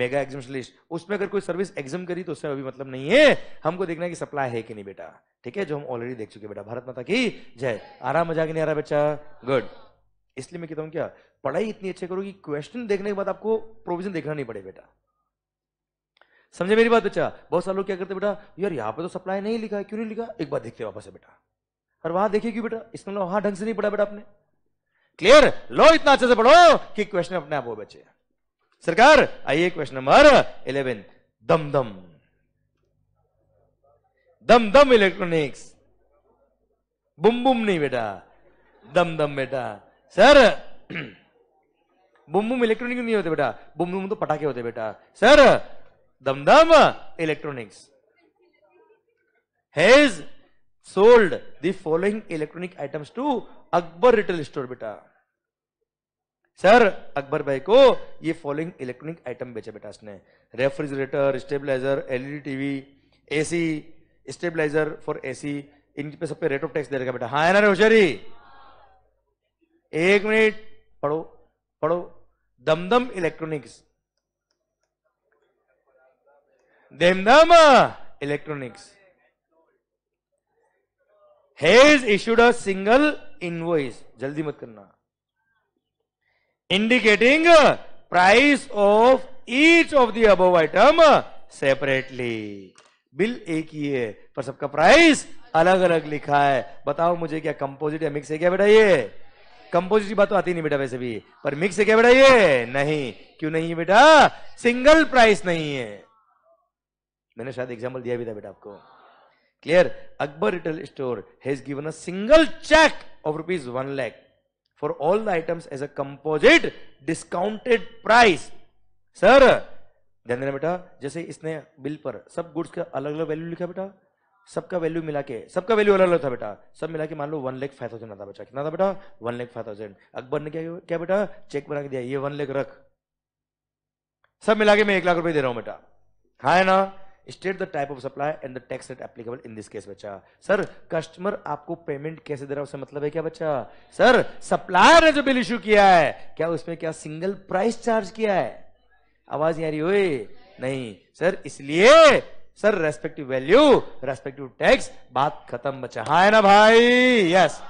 mega exhibition list उसमें अगर कोई सर्विस एग्जाम करी तो उससे अभी मतलब नहीं है हमको देखना है कि सप्लाई है कि नहीं बेटा ठीक है जो हम ऑलरेडी देख चुके बेटा भारत माता की जय आराम मजा कि नहीं आ रहा बच्चा गुड इसलिए मैं कहता हूं क्या पढ़ाई इतनी अच्छी करो कि क्वेश्चन देखने के बाद आपको प्रोविजन देखना नहीं पड़े बेटा समझे मेरी बात बच्चा बहुत सारे लोग क्या करते बेटा यार यहाँ पे तो सप्लाई नहीं लिखा है क्यों नहीं लिखा एक बार देखते वापस है बेटा और वहां देखिए क्यों बेटा इसमें वहां तो ढंग से नहीं पढ़ा बेटा आपने क्लियर लो इतना अच्छे से पढ़ो कि क्वेश्चन अपने आप हो बच्चे सरकार आइए क्वेश्चन नंबर इलेवन दम दम दम दम इलेक्ट्रॉनिक्स बुम बुम नहीं बेटा दम दम बेटा सर बुम बुम इलेक्ट्रॉनिक नहीं होते बेटा बुम बुम तो पटाखे होते बेटा sir Dumdum electronics has sold the following electronic items to Akbar retail store बेटा सर अकबर भाई को ये फॉलोइंग इलेक्ट्रॉनिक आइटम बेचा बेटा इसने refrigerator stabilizer LED TV AC stabilizer for AC इन पे सब पे रेट ऑफ टैक्स दे रखा बेटा हाँ होशियारी एक मिनट पढ़ो पढ़ो Dumdum electronics Dumdum electronics has issued a single invoice जल्दी मत करना indicating price of each of the above item separately bill एक ही है पर सबका प्राइस अलग अलग लिखा है बताओ मुझे क्या कंपोजिट या मिक्स है क्या बेटा ये कंपोजिट की बात तो आती नहीं बेटा वैसे भी पर मिक्स है क्या बेटा ये नहीं क्यों नहीं है बेटा सिंगल प्राइस नहीं है मैंने शायद एग्जाम्पल दिया भी था बेटा आपको clear Akbar retail store has given a single cheque of rupees one lakh for all the items as a composite discounted price sir ध्यान देना बेटा जैसे इसने बिल पर सब गुड्स का अलग अलग वैल्यू लिखा बेटा सबका वैल्यू मिला के सबका वैल्यू अलग अलग था बेटा सब मिला के मान लो वन लेख फाइव थाउजेंड आता बेटा कितना था बेटा one lakh five thousand Akbar ने क्या क्या बेटा चेक बना के दिया ये वन लेख रख सब मिला के मैं एक लाख रुपए दे रहा हूं बेटा हाँ है ना state the type of supply and the tax rate applicable in this case बच्चा सर कस्टमर आपको पेमेंट कैसे दे रहा है उससे मतलब है क्या बच्चा सर सप्लायर ने जो बिल इश्यू किया है क्या उसमें क्या सिंगल प्राइस चार्ज किया है आवाज यारी हुई नहीं सर इसलिए sir respective value respective tax बात खत्म बचा हा है ना भाई यस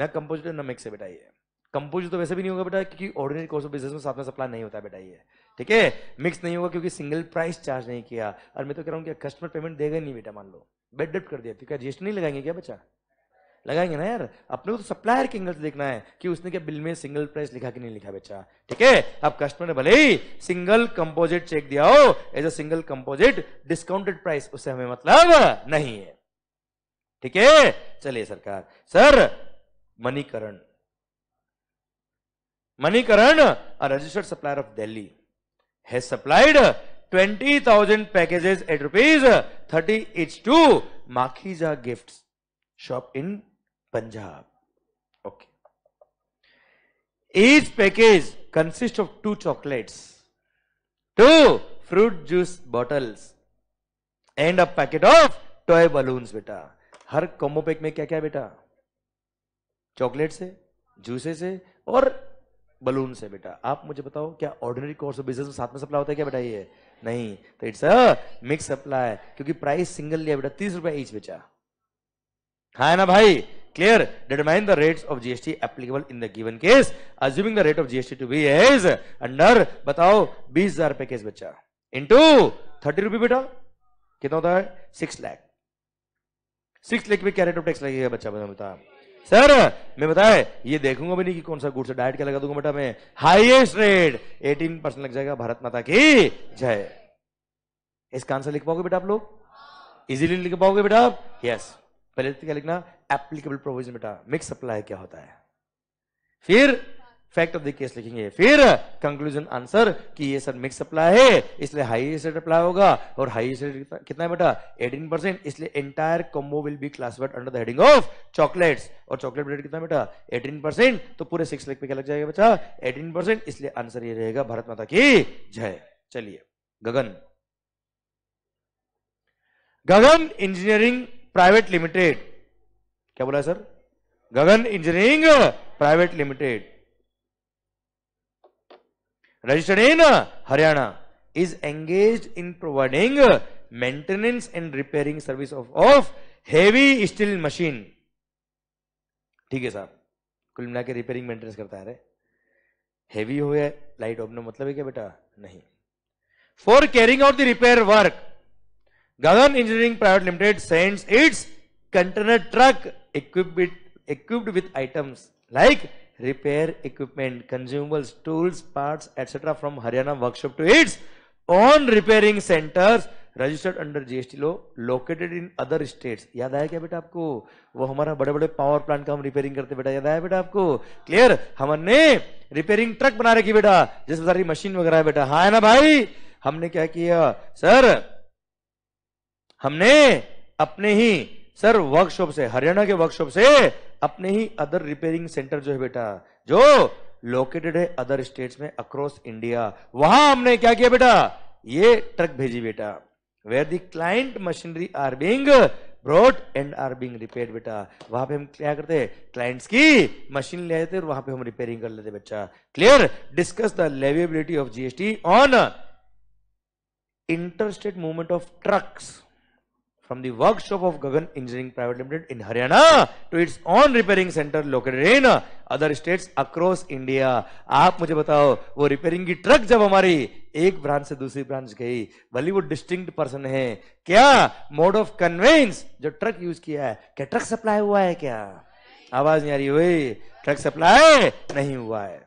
न कंपोजिटर न मिक्स है बेटा ये कंपोजिट तो वैसे भी नहीं होगा बेटा क्योंकि ऑर्डिनरी कोर्स ऑफ बिजनेस में साथ में सप्लाई नहीं होता बेटा ये ठीक है मिक्स नहीं होगा क्योंकि सिंगल प्राइस चार्ज नहीं किया और मैं तो कह रहा हूँ कि कस्टमर पेमेंट देगा नहीं बेटा मान लो बेड डेट कर दिया तो क्या जीएसटी नहीं लगाएंगे क्या बच्चा लगाएंगे ना यार अपने को तो सप्लायर के एंगल से देखना है कि उसने क्या बिल में सिंगल प्राइस लिखा कि नहीं लिखा बेचा ठीक है अब कस्टमर ने भले ही सिंगल कंपोजिट चेक दिया हो as a single composite discounted price उससे हमें मतलब नहीं है ठीक है चलिए सरकार sir Manikaran Manikaran registered supplier of Delhi है supplied twenty thousand packages at rupees thirty each to Makhija gift shop in Punjab. Okay. Each package consists of two chocolates, two fruit juice bottles, and a packet of toy balloons बेटा हर combo pack में क्या क्या बेटा chocolate से जूसे से और balloon से बेटा आप मुझे बताओ क्या ऑर्डिनरी कोर्स ऑफ बिजनेस में साथ में सप्लाई होता है क्या बेटा ये नहीं तो इट्स अ मिक्स सप्लाई क्योंकि प्राइस सिंगल लिया बेटा तीस रुपया ईच बेचा हाँ है ना भाई Clear? Determine the rates of GST applicable in the given case. Assuming the rate of GST to be is under batao 20000 rupees case bacha into 30 rupees beta kitna hota hai 6 lakh 6 lakh pe kya rate of tax lagega bacha बच्चा बता sir मैं बताए ये देखूंगा भी नहीं कि कौन सा गुड से डाइट क्या लगा दूंगा बेटा मैं हाईएस्ट रेट 18 परसेंट लग जाएगा भारत माता की जय इसका आंसर लिख पाओगे बेटा आप लोग इजीली लिख पाओगे बेटा आप यस पहले क्या लिखना एप्लीकेबल प्रोविजन बेटा मिक्स अप्लाई क्या होता है फिर फैक्ट ऑफ द केस लिखेंगे फिर कंक्लूजन आंसर कि ये सर मिक्स अप्लाई है इसलिए हाई रेट अप्लाई होगा और हाई रेट कितना है बेटा 18 परसेंट इसलिए entire combo will be classified under the heading of chocolates और चॉकलेट रेट कितना बेटा 18 परसेंट तो पूरे सिक्स लेख पे क्या लग जाएगा बच्चा 18 परसेंट इसलिए आंसर ये रहेगा भारत माता की जय चलिए Gagan Gagan engineering private limited क्या बोला sir Gagan engineering private limited registered in Haryana is engage in providing maintenance and repairing service of of heavy steel machine ठीक है साहब कुल मिला के रिपेयरिंग मेंटेनेंस करता है हेवी हो गया लाइट ऑफ मतलब है क्या बेटा नहीं for carrying out the repair work Gagan engineering private limited sends its container truck equipped equipped with items like repair equipment consumers tools part etcetera from Haryana workshop to its own repairing centres registered under GST लो located in other states याद आया क्या बेटा आपको वो हमारा बड़े बड़े पावर प्लांट का हम रिपेयरिंग करते बेटा याद आया बेटा आपको क्लियर हमने रिपेयरिंग ट्रक बना रखी बेटा जिस सारी मशीन वगैरह है बेटा हाँ है ना भाई हमने क्या किया सर हमने अपने ही सर वर्कशॉप से हरियाणा के वर्कशॉप से अपने ही अदर रिपेयरिंग सेंटर जो है बेटा जो लोकेटेड है अदर स्टेट्स में अक्रॉस इंडिया वहां हमने क्या किया बेटा ये ट्रक भेजी बेटा where the client machinery are being brought and are being repair बेटा वहां पे हम क्या करते हैं क्लाइंट्स की मशीन ले जाते और वहां पे हम रिपेयरिंग कर लेते बच्चा clear discuss the leviability of GST on interstate movement of trucks from the workshop of Gagan Engineering Private Limited in Haryana to its own repairing center located in other states across India. आप मुझे बताओ वो repairing की truck जब हमारी एक branch से दूसरी branch गई भले वो distinct person है क्या mode of conveyance जो truck use किया है क्या truck supply हुआ है क्या आवाज नहीं आ रही हुई truck supply नहीं हुआ है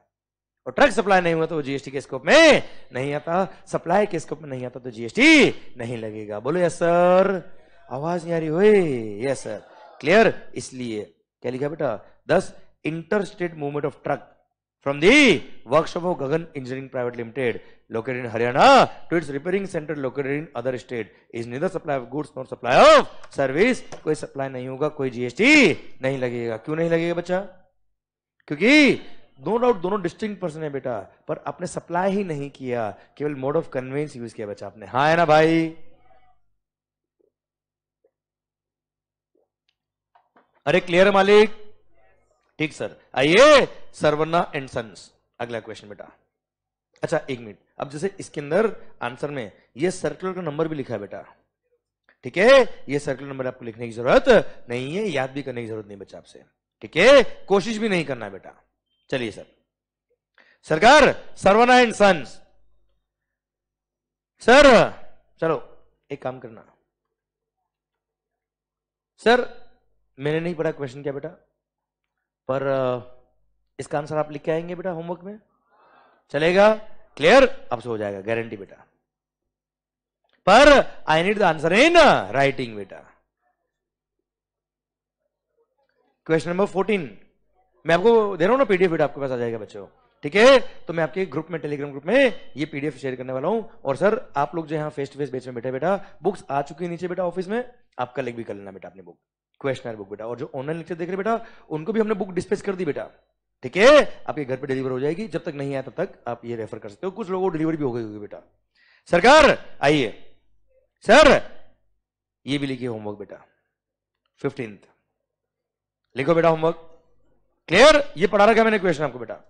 और ट्रक सप्लाई नहीं हुआ तो जीएसटी के स्कोप में नहीं आता सप्लाई के स्कोप में नहीं आता तो जीएसटी नहीं लगेगा बोलो यस सर आवाज नहीं आ रही ओए यस सर क्लियर इसलिए क्या लिखा बेटा this inter state movement of truck from the workshop of Gagan engineering private limited located in Haryana to its repairing centre located in other state is neither supply of goods not supply of service कोई supply नहीं होगा कोई GST नहीं लगेगा क्यों नहीं लगेगा बच्चा क्योंकि नो डाउट दोनों डिस्टिंग पर्सन है बेटा पर आपने सप्लाई ही नहीं किया केवल मोड ऑफ कन्वेंस यूज किया बच्चा आपने हाँ है ना भाई अरे क्लियर मालिक ठीक सर आइए सर्वना एंड सन्स अगला क्वेश्चन बेटा अच्छा एक मिनट अब जैसे इसके अंदर आंसर में ये सर्कुलर का नंबर भी लिखा है बेटा ठीक है ये सर्कुलर नंबर आपको लिखने की जरूरत नहीं है याद भी करने की जरूरत नहीं बच्चा आपसे ठीक है कोशिश भी नहीं करना बेटा चलिए सर सरकार सर्वना एंड सन्स सर चलो एक काम करना सर मैंने नहीं पढ़ा क्वेश्चन क्या बेटा पर इसका आंसर आप लिख के आएंगे बेटा होमवर्क में चलेगा क्लियर अब सो जाएगा गारंटी बेटा पर I need the answer in writing बेटा क्वेश्चन नंबर फोर्टीन मैं आपको दे रहा हूं ना पीडीएफ बेटा आपके पास आ जाएगा बच्चों ठीक है तो मैं आपके ग्रुप में टेलीग्राम ग्रुप में ये पीडीएफ शेयर करने वाला हूं और सर आप लोग जो यहाँ फेस टू फेस बेच में बैठे बेटा बुक्स आ चुकी है नीचे बेटा ऑफिस में आपका लिंक भी कर लेना बेटा अपनी बुक क्वेश्चनर बुक बेटा और जो ऑनलाइन लेक्चर देख रहे बेटा उनको भी हमने बुक डिस्पेस कर दी बेटा ठीक है आपके घर पे डिलीवर हो जाएगी जब तक नहीं आया तब तक आप ये रेफर कर सकते हो कुछ लोगों को डिलीवरी भी हो गई होगी बेटा सरकार आइए सर ये भी लिखिए होमवर्क बेटा फिफ्टींथ लिखो बेटा होमवर्क क्लियर ये पढ़ा रखा मैंने क्वेश्चन आपको बेटा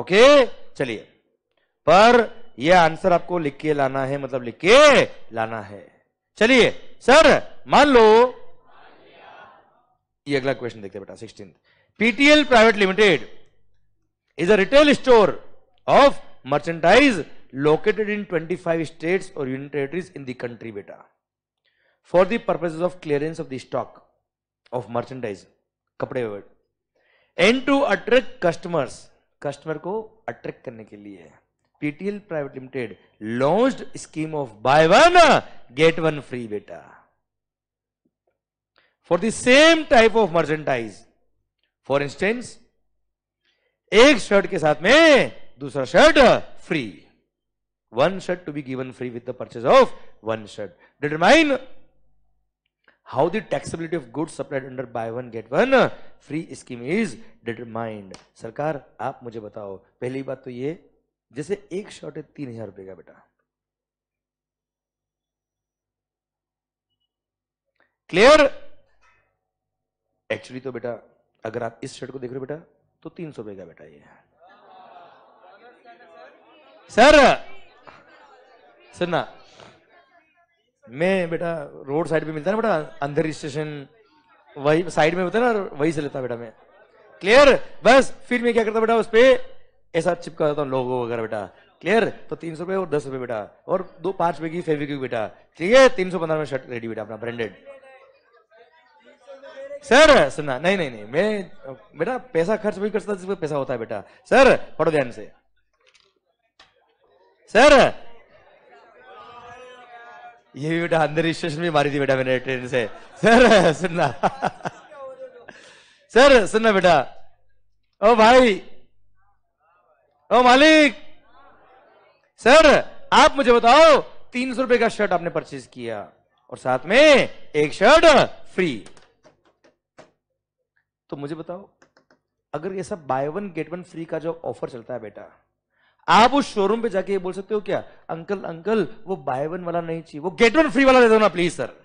ओके चलिए पर ये आंसर आपको लिख के लाना है मतलब लिख के लाना है चलिए सर मान लो ये अगला क्वेश्चन देखते बेटा sixteen PTL private limited is a retail store of merchandise located in twenty five state और union territories in the country बेटा for the purposes of clearance of the stock of merchandise कपड़े and to attract customers customer को attract करने के लिए है PTL private limited launch scheme of buy one get one free बेटा for the same type of merchandise for instance एक shirt के साथ में दूसरा shirt free one shirt to be given free with the purchase of one shirt determine how the taxability of goods supplied under buy one get one free scheme is determined सरकार आप मुझे बताओ पहली बात तो ये जैसे एक शर्ट है तीन हजार रुपये का बेटा क्लियर एक्चुअली तो बेटा अगर आप इस शर्ट को देख रहे हो बेटा तो तीन सौ रुपए का बेटा ये सर ना मैं बेटा रोड साइड पे मिलता ना बेटा अंदर स्टेशन वही साइड में होता ना वही से लेता बेटा मैं क्लियर बस फिर मैं क्या करता बेटा उस पर ऐसा चिपका देता हूँ लोगो वगैरह बेटा क्लियर तो तीन सौ रुपए और दस रुपए बेटा और दो पांच रुपये की फेविक्विक बेटा ठीक है तीन सौ पंद्रह में शर्ट रेडी बेटा अपना ब्रांडेड सर सुनना नहीं नहीं नहीं मैं बेटा पैसा खर्च भी करता जिसमें पैसा होता है बेटा सर पढ़ो ध्यान से सर ये भी बेटा अंदर स्टेशन भी मारी थी बेटा मैंने ट्रेन से सर सुनना सर सुनना बेटा ओ भाई ओ मालिक सर आप मुझे बताओ तीन सौ रुपए का शर्ट आपने परचेज किया और साथ में एक शर्ट फ्री तो मुझे बताओ अगर ये सब buy one get one free का जो ऑफर चलता है बेटा आप उस शोरूम पे जाके ये बोल सकते हो क्या अंकल अंकल वो बाय वन वाला नहीं चाहिए वो गेट वन फ्री वाला दे दो ना प्लीज सर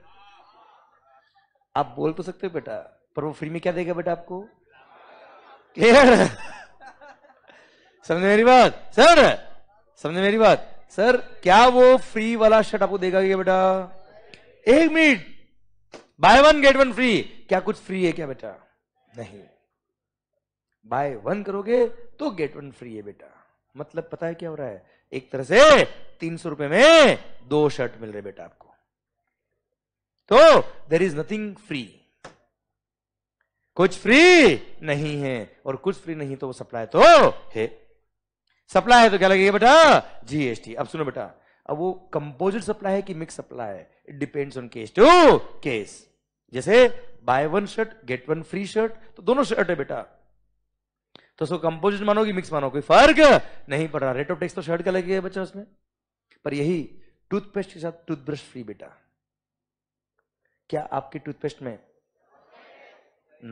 आप बोल तो सकते हो बेटा पर वो फ्री में क्या देगा बेटा आपको क्लियर समझ मेरी बात सर समझ मेरी बात सर क्या वो फ्री वाला शर्ट आपको देगा क्या बेटा एक minute buy one get one free क्या कुछ फ्री है क्या बेटा नहीं बाय वन करोगे तो गेट वन फ्री है बेटा मतलब पता है क्या हो रहा है एक तरह से तीन सौ रुपए में दो शर्ट मिल रहे बेटा आपको तो देर इज नथिंग फ्री कुछ फ्री नहीं है और कुछ फ्री नहीं तो वो सप्लाई तो है सप्लाई है तो क्या लगेगा बेटा जीएसटी अब सुनो बेटा अब वो कंपोजिट सप्लाई है कि मिक्स सप्लाई है it depends on case to case जैसे buy one shirt get one free shirt तो दोनों शर्ट है बेटा तो उसको कंपोजिट मानो कि मिक्स मानो कोई फर्क नहीं पड़ रहा रेट ऑफ टैक्स तो शर्ट का लगेगा बच्चा उसमें पर यही टूथपेस्ट के साथ टूथब्रश फ्री बेटा क्या आपके टूथपेस्ट में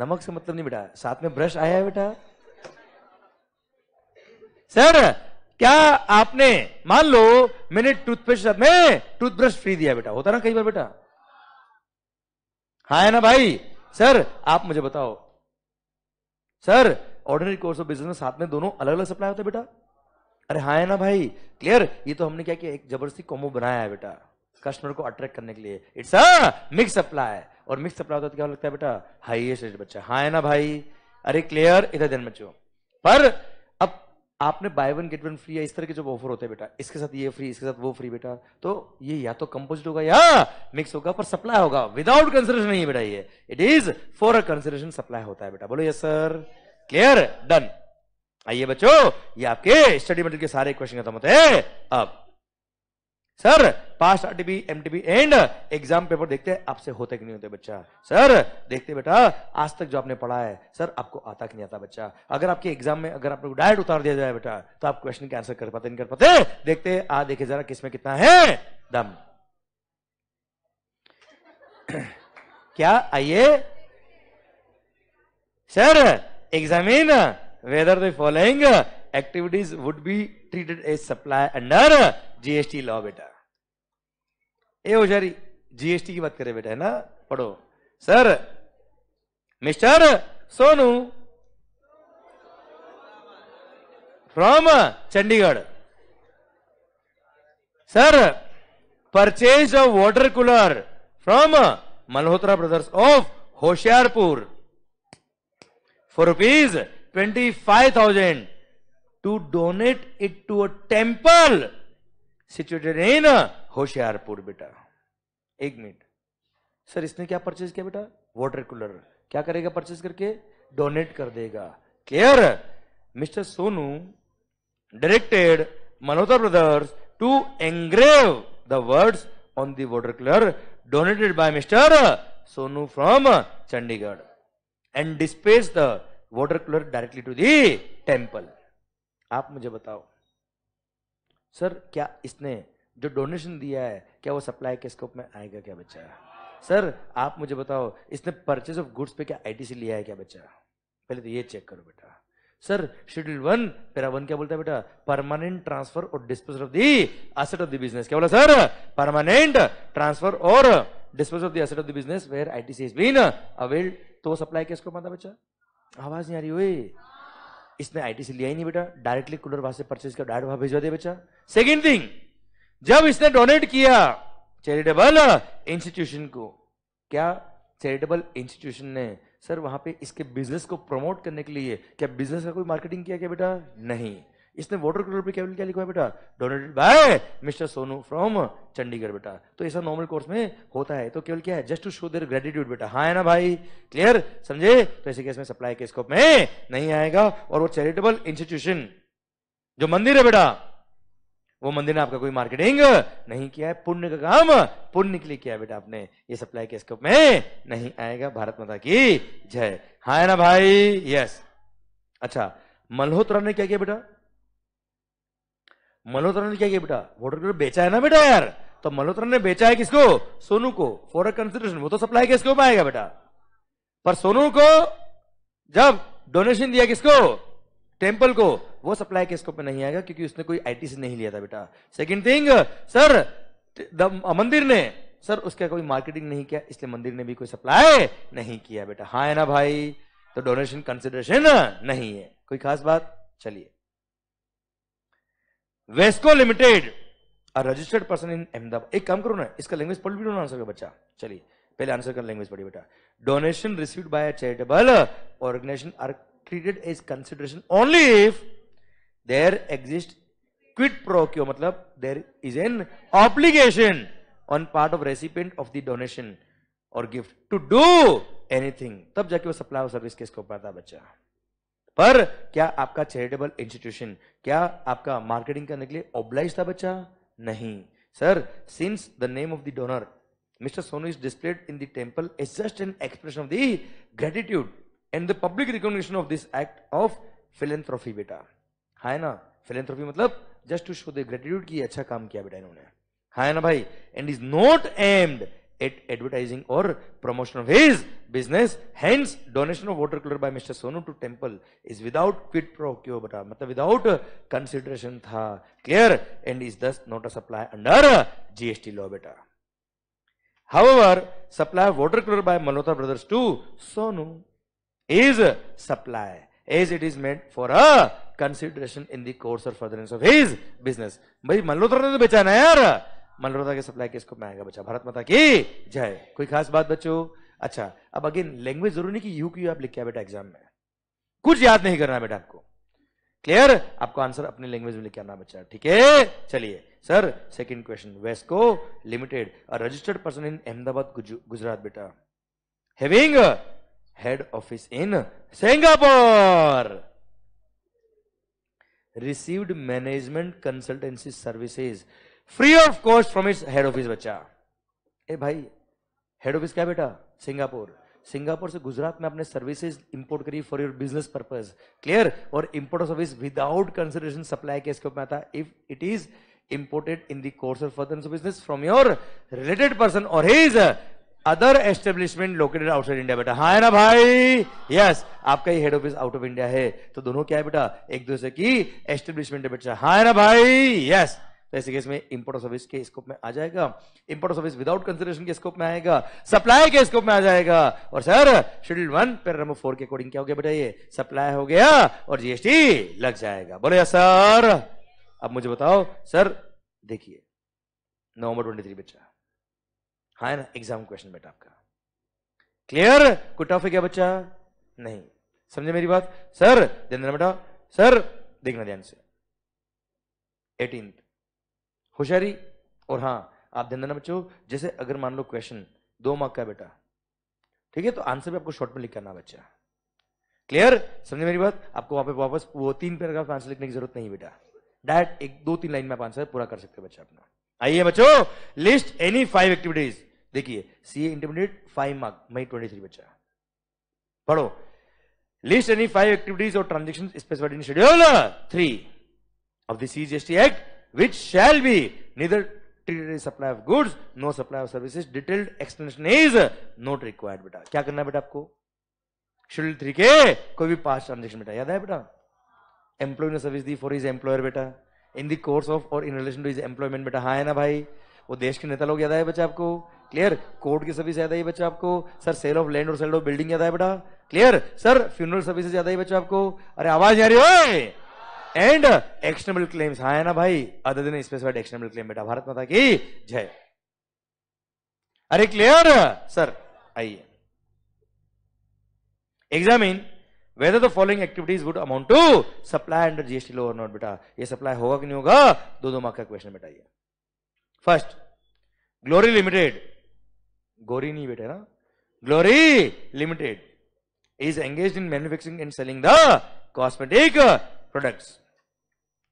नमक से मतलब नहीं बेटा साथ में ब्रश आया है बेटा सर क्या आपने मान लो मैंने टूथपेस्ट में टूथब्रश फ्री दिया बेटा होता ना कई बार बेटा हा है ना भाई सर आप मुझे बताओ sir ordinary course of business में साथ में दोनों अलग अलग सप्लाई होते हैं बेटा अरे हाँ है ना भाई क्लियर ये तो हमने क्या किया एक जबरदस्ती कॉम्बो बनाया है बेटा कस्टमर को अट्रैक्ट करने के लिए इट्स अ मिक्स सप्लाई और मिक्स सप्लाई होता है तो क्या लगता है बेटा हाईएस्ट रेट बच्चा हाँ है ना भाई अरे क्लियर इधर ध्यान बच्चों पर आपने buy one get one free या इस तरह के जो ऑफर होते हैं बेटा इसके साथ ये फ्री इसके साथ वो फ्री बेटा तो ये या तो कंपोजिट होगा या मिक्स होगा पर सप्लाई होगा विदाउट कंसिडरेशन नहीं है बेटा ये it is for a consideration supply होता है बेटा बोलो यस सर क्लियर डन आइए बच्चों ये आपके स्टडी मटेरियल के सारे क्वेश्चन खत्म होते हैं अब sir pass M TP and exam paper देखते हैं आपसे होते कि नहीं होते बच्चा सर देखते बेटा आज तक जो आपने पढ़ा है सर आपको आता कि नहीं आता बच्चा अगर आपके एग्जाम में अगर आपको डायरेक्ट उतार दिया जाए बेटा तो आप क्वेश्चन के आंसर कर पाते नहीं कर पाते देखते आ देखे जरा किसमें कितना है दम क्या आइए sir examine whether the following activities would be treated as supply under GST law बेटा ए होशियारी जीएसटी की बात करे बेटा है ना पढ़ो sir Mister Sonu from Chandigarh sir purchase of water cooler from Malhotra brothers of Hoshiarpur for rupees twenty five thousand to donate it to a temple situated in Hoshiarpur बेटा एक मिनट सर इसने क्या परचेज किया बेटा वाटर कूलर क्या करेगा परचेज करके डोनेट कर देगा clear Mister Sonu directed Manohar brothers to engrave the words on the water cooler donated by Mr. Sonu from Chandigarh and dispatched the water cooler directly to the temple. आप मुझे बताओ sir क्या इसने जो डोनेशन दिया है क्या वो सप्लाई के स्कोप में आएगा क्या बच्चा सर आप मुझे बताओ इसने परचेज ऑफ गुड्स पे क्या आईटीसी लिया है क्या बच्चा पहले तो ये चेक करो बेटा sir schedule one para one क्या बोलता है बेटा परमानेंट ट्रांसफर और disposal of the asset of the business क्या बोला सर परमानेंट ट्रांसफर और disposal of the asset of the business where ITC is been availed तो सप्लाई के स्कोप में आता बच्चा आवाज नहीं आ रही हुई इसने आईटी से लिया ही नहीं बेटा डायरेक्टली कूलर वहां से परचेज कर डायरेक्ट वहां भिजवा दिया बेचा सेकेंड थिंग जब इसने डोनेट किया चैरिटेबल इंस्टीट्यूशन को क्या चैरिटेबल इंस्टीट्यूशन ने सर वहां पे इसके बिजनेस को प्रमोट करने के लिए क्या बिजनेस का कोई मार्केटिंग किया क्या बेटा नहीं इसने वोटर कलर पे क्या लिखा है बेटा donated by Mister Sonu from Chandigarh बेटा तो ऐसा नॉर्मल कोर्स में होता है तो केवल क्या है just to show their gratitude बेटा हाँ है ना भाई क्लियर समझे तो ऐसे केस में सप्लाई के स्कोप में नहीं आएगा और वो चैरिटेबल इंस्टीट्यूशन जो मंदिर है बेटा वो मंदिर ने आपका कोई मार्केटिंग नहीं किया है पुण्य का काम पुण्य के लिए किया बेटा आपने ये सप्लाई के स्कोप में नहीं आएगा भारत माता की जय हाँ ना भाई यस अच्छा मल्होत्रा ने क्या किया बेटा मल्होत्रा ने क्या किया बेटा वोटर कूलर बेचा है ना बेटा यार तो मल्होत्रा ने बेचा है किसको सोनू को फॉर कंसिडरेशन वो तो सप्लाई किसके ऊपर आएगा बेटा पर सोनू को जब डोनेशन दिया किसको टेम्पल को वो सप्लाई किसके ऊपर नहीं आएगा क्योंकि उसने कोई आई से नहीं लिया था बेटा सेकेंड थिंग सर मंदिर ने सर उसका कोई मार्केटिंग नहीं किया इसलिए मंदिर ने भी कोई सप्लाई नहीं किया बेटा हाँ है ना भाई तो डोनेशन कंसिडरेशन नहीं है कोई खास बात चलिए Vesco limited registered person in Ahmedabad एक काम करो ना इसका लैंग्वेज पढ़ भी आंसर का बच्चा चलिए पहले आंसर का लैंग्वेज पढ़िए बेटा donation receive by charitable organisation are treated as consideration only if there exist quid pro pro quo मतलब there is an obligation on part of recipient of the donation और गिफ्ट टू डू एनीथिंग तब जाके वो supply service case को पाता बच्चा पर क्या आपका चैरिटेबल इंस्टीट्यूशन क्या आपका मार्केटिंग करने के लिए ऑब्लाइज था बच्चा नहीं sir since the name of the donor Mister Sonu is displayed in the temple is just an expression of the gratitude and the public recognition of this act of philanthropy बेटा है ना philanthropy मतलब just to show the gratitude की अच्छा काम किया बेटा इन्होंने है ना भाई and is not aimed at advertising or promotion of his business. Hence, donation of watercolor by Mr. Sonu to temple is without quid pro quo, but matlab without consideration tha. Clear? And is thus not a supply under GST law, beta. However, supply of watercolor by Malhotra brothers to Sonu is supply as it is meant for a consideration in the course or furtherance of his business. भाई मल्होत्रा ने तो बेचा ना यार मलरोदा के supply case को महंगा बच्चा भारत माता की जय कोई खास बात बच्चों अच्छा अब अगेन लैंग्वेज जरूरी नहीं कि यू क्यू आप लिख के बेटा एग्जाम में कुछ याद नहीं करना बेटा आपको क्लियर आपको आंसर अपने लैंग्वेज में लिख के आना बच्चा ठीक है चलिए sir second question Vesco limited registered person in Ahmedabad Gujarat बेटा having head office in Singapore received management consultancy services free of cost from its head office बच्चा ए भाई हेड ऑफिस क्या बेटा सिंगापुर सिंगापुर से गुजरात में आपने सर्विसेज इंपोर्ट करी for your business purpose clear और import of service without consideration supply के ऊपर आता if it is imported in the course of further business from your related person और his other establishment located outside India बेटा हाँ है ना भाई यस आपका ही head office out of India है तो दोनों क्या है बेटा एक दूसरे की एस्टेब्लिशमेंट है बेटा हाँ है ना भाई यस ऐसे केस में इंपोर्ट ऑफ सर्विस के स्कोप में आ जाएगा import of service without consideration के स्कोप में आएगा सप्लाई के स्कोप में आ जाएगा और sir schedule one para number four के अकॉर्डिंग क्या हो गया बेटा ये सप्लाई हो गया और जीएसटी लग जाएगा बोले सर अब मुझे बताओ सर देखिए नवंबर ट्वेंटी थ्री बच्चा हाँ है ना एग्जाम क्वेश्चन बेटा आपका क्लियर कोई टफ है क्या बच्चा नहीं समझे मेरी बात सर ध्यान देना बेटा सर देखना ध्यान से एटीन होशियारी और हाँ आप ध्यान देना बच्चों जैसे अगर मान लो क्वेश्चन दो मार्क का बेटा ठीक है तो आंसर भी आपको शॉर्ट में लिख करना बच्चा क्लियर समझे मेरी बात आपको वहां पे वापस वो तीन पैराग्राफ आंसर लिखने की जरूरत नहीं बेटा डायरेक्ट एक दो तीन लाइन में आप आंसर पूरा कर सकते हैं बच्चा अपना आइए बच्चों लिस्ट एनी फाइव एक्टिविटीज देखिए C intermediate five mark May twenty three बच्चा पढ़ो लिस्ट एनी फाइव एक्टिविटीज और transaction specified in schedule three of S T act which shall be neither treated supply of goods, no supply of services. Detailed explanation is not required बेटा क्या करना है बेटा आपको schedule three के कोई भी पांच ट्रांजेक्शन बेटा याद है बेटा एम्प्लॉय ने सर्विस दी फॉर इज एम्प्लॉयर बेटा इन दी कोर्स ऑफ और in relation to his employment बेटा हाँ है ना भाई वो देश के नेता लोग याद आए बच्चा आपको क्लियर कोर्ट की सर्विस याद आई बच्चा आपको सर सेल ऑफ लैंड और सेल ऑफ बिल्डिंग याद आए बेटा क्लियर सर फ्यूनरल सर्विसेज याद आई बच्चा आपको अरे आवाज आ रही है एंड एक्शनेबल क्लेम्स हाँ है ना भाई अदर दिन स्पेसिफाइड एक्शनेबल क्लेम बेटा भारत माता की जय अरे क्लियर सर आइए examine whether the following activities would amount to supply under GST or not बेटा ये सप्लाई होगा कि नहीं होगा दो दो मार्क का क्वेश्चन बेटा ये फर्स्ट ग्लोरी लिमिटेड गोरी नहीं बेटा ना Glory limited is engage in manufacturing and selling the cosmetic products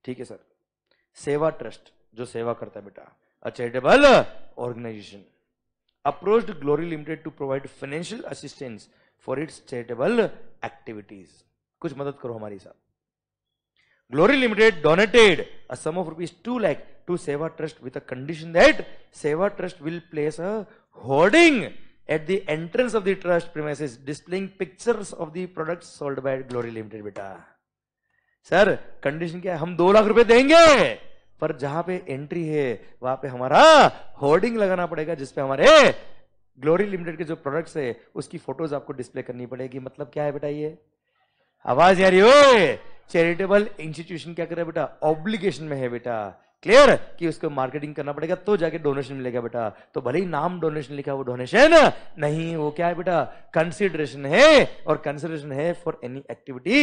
ठीक है सर सेवा ट्रस्ट जो सेवा करता है बेटा a charitable organisation approach Glory limited to provide financial assistance for its charitable activities कुछ मदद करो हमारे साथ Glory limited donated a sum of rupees two lakh to Seva trust with a condition that Seva trust will place a hoarding at the entrance of the trust premises displaying pictures of the products sold by Glory limited बेटा sir condition क्या है हम दो लाख रुपए देंगे पर जहां पे एंट्री है वहां पे हमारा होर्डिंग लगाना पड़ेगा जिसपे हमारे ग्लोरी लिमिटेड के जो प्रोडक्ट्स है उसकी फोटोज आपको डिस्प्ले करनी पड़ेगी मतलब क्या है बेटा ये आवाज यार हो चैरिटेबल इंस्टीट्यूशन क्या करे बेटा ऑब्लिगेशन में है बेटा क्लियर कि उसको मार्केटिंग करना पड़ेगा तो जाके डोनेशन मिलेगा बेटा तो भले ही नाम डोनेशन लिखा वो डोनेशन नहीं वो क्या है बेटा कंसिडरेशन है और कंसिडरेशन है for any activity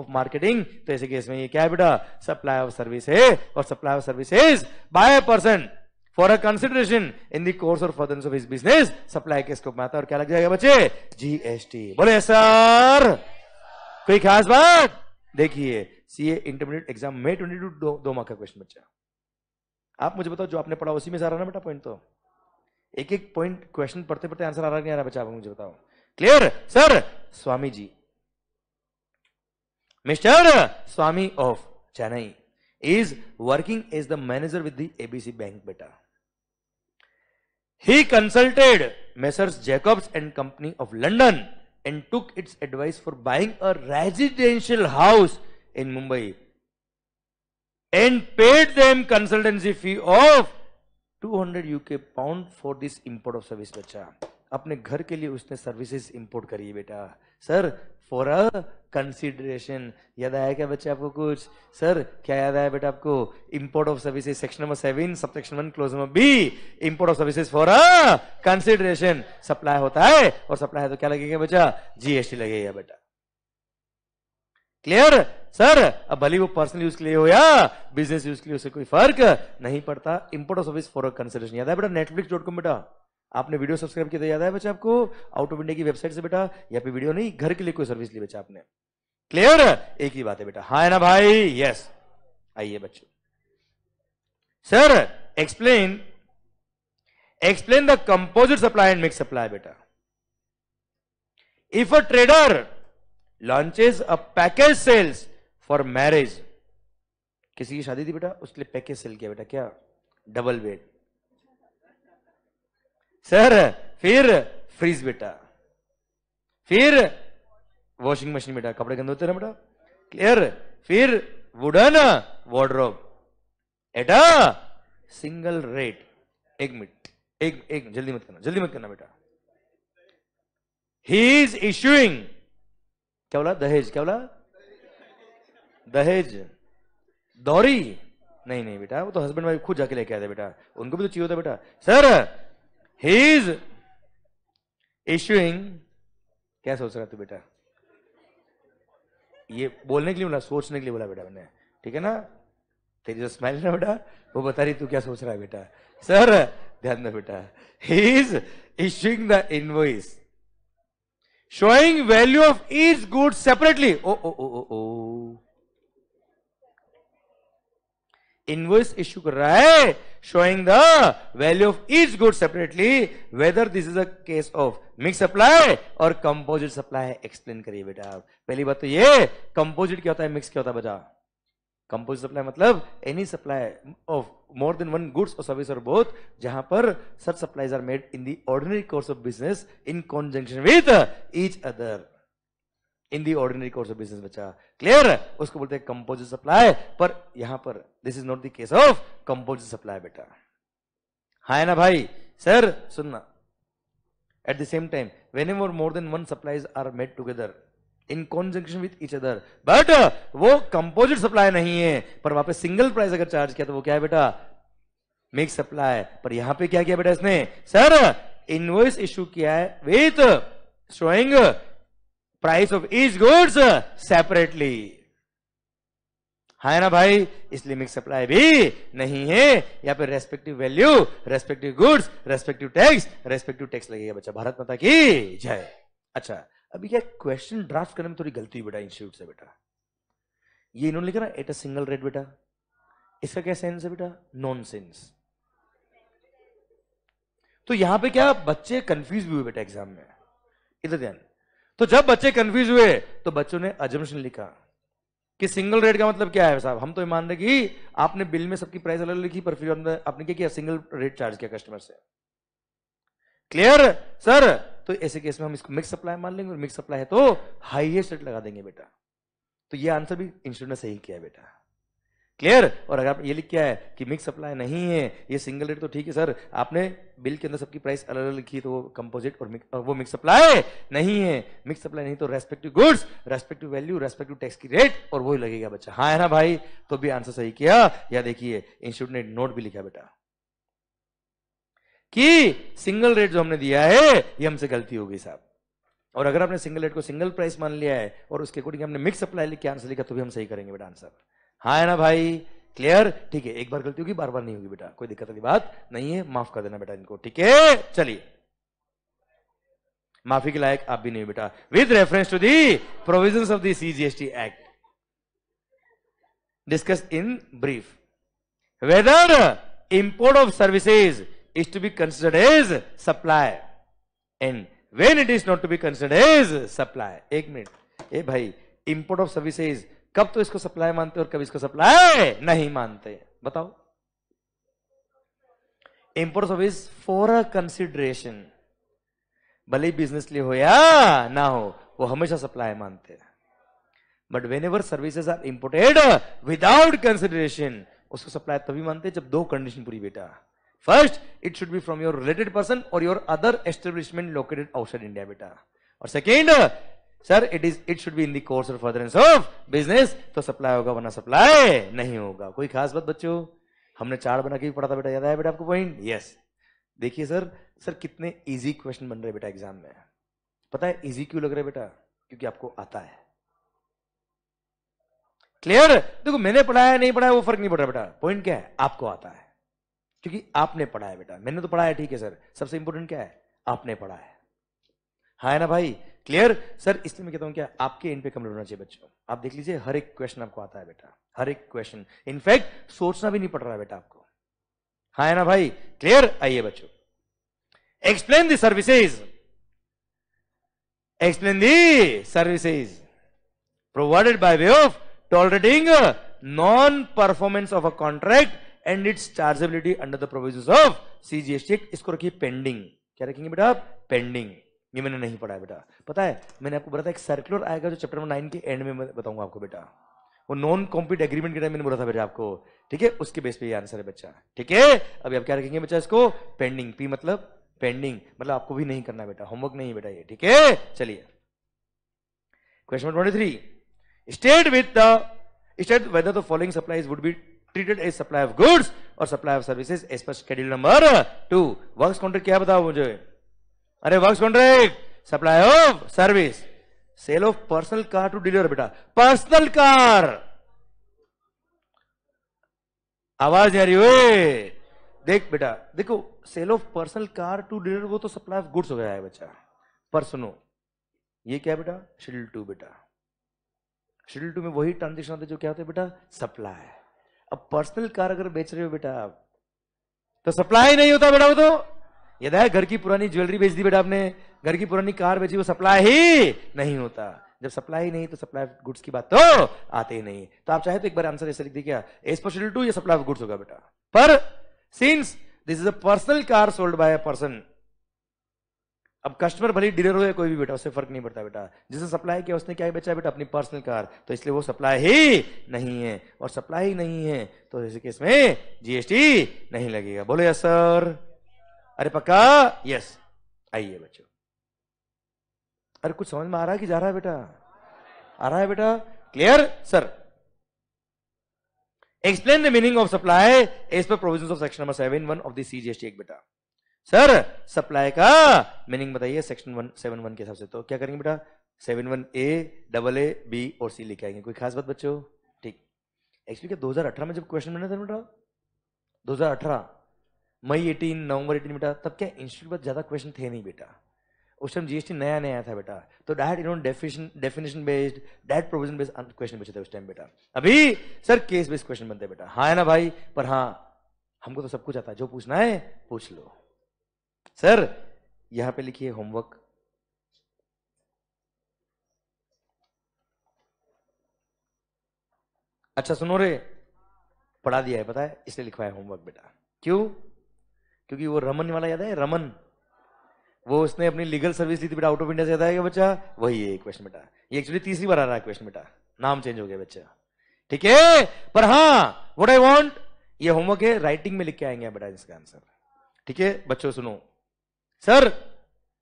of marketing तो ऐसे केस में ये क्या है बेटा सप्लाई ऑफ सर्विस है और supply of service by person for a consideration in the course और for of his business supply के स्कोप में आता है और क्या लग जाएगा बच्चे जीएसटी बोले सर कोई खास बात देखिए सीए इंटरमीडिएट एग्जाम में ट्वेंटी टू दो, दो मार्क का क्वेश्चन बच्चा आप मुझे बताओ जो आपने पढ़ा उसी में आ रहा ना बेटा पॉइंट तो एक एक पॉइंट क्वेश्चन पढ़ते पढ़ते आंसर आ रहा नहीं आ रहा बच्चा आप मुझे बताओ clear sir Swami ji Mister Swami of Chennai is working as the manager with the ABC bank बेटा he consulted messrs jacobs and company of london and took its advice for buying a residential house in mumbai and paid them consultancy fee of 200 UK pound for this import of service बच्चा अपने घर के लिए उसने services import करी है बेटा sir for a consideration याद आया क्या बच्चे आपको कुछ सर क्या याद आया बेटा आपको import of services section number seven sub section one clause number B import of services for a consideration supply होता है और सप्लाई है तो क्या लगेगा बच्चा जीएसटी लगेगा बेटा क्लियर सर अब भले वो पर्सनल यूज के लिए हो या बिजनेस यूज के लिए उसे कोई फर्क नहीं पड़ता इंपोर्ट ऑफ इस फॉर कंसिडरेशन याद है बेटा नेटफ्लिक्स डॉट कॉम बेटा आपने वीडियो सब्सक्राइब किया याद है बच्चे आपको आउट ऑफ इंडिया की वेबसाइट से बेटा या पे वीडियो नहीं घर के लिए कोई सर्विस ली बच्चा आपने क्लियर एक ही बात है बेटा हाँ ना भाई यस आइए बच्चों sir explain explain the composite supply and mixed supply बेटा if a trader launches a package sales for marriage किसी की शादी थी बेटा उसके लिए पैकेज सेल किया बेटा क्या डबल बेड सर फिर फ्रीज बेटा फिर वॉशिंग मशीन बेटा कपड़े गंदे होते ना बेटा क्लियर फिर wooden wardrobe at a single rate एक मिनट एक एक जल्दी मत करना जल्दी मत करना बेटा ही इज इश्यूइंग क्या बोला दहेज क्या बोला दहेज दौरी नहीं नहीं बेटा वो तो हस्बैंड वाइफ खुद जाके लेके आते बेटा उनको भी तो चाहिए होता बेटा सर ही इज इश्यूइंग क्या सोच रहा तू बेटा ये बोलने के लिए बोला सोचने के लिए बोला बेटा मैंने ठीक है ना तेरी जो स्माइल ना बेटा वो बता रही तू क्या सोच रहा है बेटा सर ध्यान दो बेटा he is issuing the invoice showing value of each good separately. Oh, oh, oh, oh, oh. Invoice issue कर रहा है showing the value of each good separately whether this is a case of mixed supply or composite supply explain करिए बेटा पहली बात तो ये composite क्या होता है mix क्या होता है बजा कंपोज सप्लाई मतलब any supply of more than one goods और सर्विस और बोथ जहां पर such supplies are made in the ordinary course of business in conjunction with each other in the ordinary course of business बच्चा clear उसको बोलते हैं composite supply पर यहां पर this is not the case of composite supply बेटा हाँ ना भाई सर सुनना at the same time when ever more than one supplies are made together in conjunction with each other but वो कंपोजिट सप्लाई नहीं है पर वहां पे सिंगल प्राइस अगर चार्ज किया तो वो क्या है बेटा मिक्स सप्लाई पर यहां पे क्या किया बेटा इसने सर इनवॉइस इश्यू किया है with showing price of each goods separately है ना भाई इसलिए मिक्स सप्लाई भी नहीं है या फिर respective value respective goods respective tax respective tax लगेगा बच्चा भारत माता की जय अच्छा अभी क्या क्वेश्चन ड्राफ्ट करने में थोड़ी गलती हुई बेटा इंस्टीट्यूट से बेटा ये इन्होंने लिखा ना एट अ सिंगल रेट बेटा इसका क्या सेंस है बेटा नॉन सेंस तो यहां पे क्या बच्चे कंफ्यूज भी हुए बेटा एग्जाम में इधर ध्यान तो जब बच्चे कंफ्यूज हुए तो बच्चों ने अजम्पन लिखा कि सिंगल रेट का मतलब क्या है साहब हम तो ईमान रहे कि आपने बिल में सबकी प्राइस अलग लिखी पर फिर आपने क्या किया सिंगल रेट चार्ज किया कस्टमर से क्लियर सर तो ऐसे केस में हम इसको मिक्स सप्लाई मान लेंगे और मिक्स सप्लाई है तो हाईएस्ट रेट लगा देंगे बेटा तो ये आंसर भी इंस्टीट्यूट ने सही किया बेटा क्लियर और अगर आपने ये लिख किया है कि मिक्स सप्लाई नहीं है ये सिंगल रेट तो ठीक है सर आपने बिल के अंदर सबकी प्राइस अलग अलग लिखी तो वो कंपोजिट और, और वो मिक्स सप्लाई नहीं है मिक्स सप्लाई नहीं तो respective goods respective value respective tax की रेट और वही लगेगा बच्चा हाँ है ना भाई तो भी आंसर सही किया या देखिए इंस्टीट्यूट ने नोट भी लिखा बेटा कि सिंगल रेट जो हमने दिया है ये हमसे गलती हो गई साहब और अगर आपने सिंगल रेट को सिंगल प्राइस मान लिया है और उसके अकॉर्डिंग हमने मिक्स सप्लाई लिख के आंसर लिखा तो भी हम सही करेंगे बेटा आंसर हाँ है ना भाई क्लियर ठीक है एक बार गलती होगी बार बार नहीं होगी बेटा कोई दिक्कत वाली बात नहीं है माफ कर देना बेटा इनको ठीक है चलिए माफी के लायक आप भी नहीं बेटा with reference to the provision of the CGST act discuss in brief whether import of services is to be considered as supply and when it is not to be considered as supply ek minute ए bhai import of services kab to isko supply mante aur kab isko supply nahi mante batao import service for a consideration bhale business liye ho ya na ho wo hamesha supply mante मानते हैं but whenever services are imported without consideration उसको supply तभी मानते हैं जब दो कंडीशन पूरी बेटा first it should be from your related person और your other establishment located outside India बेटा और second sir it is it should be in the course और फर्दरेंस ऑफ बिजनेस तो सप्लाई होगा वरना सप्लाई नहीं होगा कोई खास बात बच्चों हमने चार बना के भी पढ़ा था बेटा याद आया बेटा आपको पॉइंट यस देखिए सर सर कितने इजी क्वेश्चन बन रहे बेटा एग्जाम में पता है इजी क्यों लग रहा है बेटा क्योंकि आपको आता है क्लियर देखो मैंने पढ़ाया नहीं पढ़ाया वो फर्क नहीं पड़ रहा बेटा पॉइंट क्या है आपको आता है क्योंकि आपने पढ़ा है बेटा मैंने तो पढ़ा है ठीक है सर सबसे इंपोर्टेंट क्या है आपने पढ़ा है हा है ना भाई क्लियर सर इसलिए मैं कहता हूं क्या आपके इन पे कम होना चाहिए बच्चों आप देख लीजिए हर एक क्वेश्चन आपको आता है बेटा हर एक क्वेश्चन इनफैक्ट सोचना भी नहीं पड़ रहा है बेटा आपको हा है ना भाई क्लियर आइए बच्चों explain the services explain the services provided by way of tolerating non performance of a contract and its chargeability under the provision of CGST इसको रखिए पेंडिंग क्या रखेंगे बेटा पेंडिंग ये मैंने नहीं पढ़ा है बेटा पता है मैंने आपको बोला था एक सर्कुलर आएगा जो चैप्टर नाइन के एंड में बताऊंगा आपको बेटा वो नॉन कॉम्पीट एग्रीमेंट के टाइम मैंने बोला था बेटा आपको ठीक है उसके बेस पे ये आंसर है बच्चा ठीक है अभी आप क्या रखेंगे बच्चा इसको पेंडिंग पी मतलब पेंडिंग मतलब आपको भी नहीं करना बेटा होमवर्क नहीं बेटा ये ठीक है चलिए question number twenty three state with the state whether the following supplies would be treated as supply of goods और supply of services as per schedule number two works contract क्या बताओ मुझे अरे works contract supply of services sale of personal car to dealer बेटा personal car आवाज आ रही हुई देख बेटा देखो sale of personal car to dealer वो तो सप्लाई ऑफ गुड्स हो गया है बच्चा पर्सनो ये क्या बेटा शेड्यूल टू बेटा शेड्यूल टू में वही ट्रांजेक्शन आते जो क्या होते बेटा सप्लाई अब पर्सनल कार अगर बेच रहे हो बेटा आप तो सप्लाई नहीं होता बेटा वो तो यदा है घर की पुरानी ज्वेलरी बेच दी बेटा आपने घर की पुरानी कार बेची वो सप्लाई ही नहीं होता जब सप्लाई नहीं तो सप्लाई ऑफ गुड्स की बात तो आते ही नहीं तो आप चाहे तो एक बार आंसर ऐसे लिख दी क्या स्पेशल टू ये सप्लाई ऑफ गुड्स होगा बेटा पर since this is a personal car sold by a person अब कस्टमर भले डीलर हो कोई भी बेटा उससे फर्क नहीं पड़ता बेटा जिसे सप्लाई किया उसने क्या बेचा बेटा अपनी पर्सनल कार तो इसलिए वो सप्लाई ही नहीं है और सप्लाई ही नहीं है तो इस केस में जीएसटी नहीं लगेगा बोलो यस सर अरे पक्का यस आइए बच्चों अरे कुछ समझ में आ रहा है कि जा रहा है बेटा आ रहा है बेटा clear sir explain the meaning of supply as per provision of section number seven one of S T एक बेटा सर सप्लाई का मीनिंग बताइए सेक्शन वन सेवन वन के हिसाब से तो क्या करेंगे बेटा seven one A double A B और सी लिख आएंगे कोई खास बात बच्चों ठीक एक्चुअली क्या दो हजार अठारह में जब क्वेश्चन बना था बेटा दो हजार अठारह मई एटीन नवंबर एटीन बेटा तब क्या इंस्टीट्यूट पर ज़्यादा क्वेश्चन थे नहीं बेटा उस टाइम जीएसटी नया नया था बेटा तो डायरेक्ट इन definition definition based direct provision based question पूछे थे उस टाइम बेटा अभी सर केस बेस्ड क्वेश्चन बनते बेटा हाँ है ना भाई पर हाँ हमको तो सब कुछ आता है जो पूछना है पूछ लो सर यहां पे लिखिए होमवर्क अच्छा सुनो रे पढ़ा दिया है पता है इसलिए लिखवाया होमवर्क बेटा क्यों क्योंकि वो रमन वाला याद है रमन वो उसने अपनी लीगल सर्विस ली थी बेटा आउट ऑफ इंडिया से याद आएगा बच्चा वही है क्वेश्चन बेटा ये एक्चुअली तीसरी बार आ रहा है क्वेश्चन बेटा नाम चेंज हो गया बच्चा ठीक है पर हाँ वट आई वॉन्ट ये होमवर्क है राइटिंग में लिख के आएंगे बेटा इसका आंसर ठीक है बच्चों सुनो सर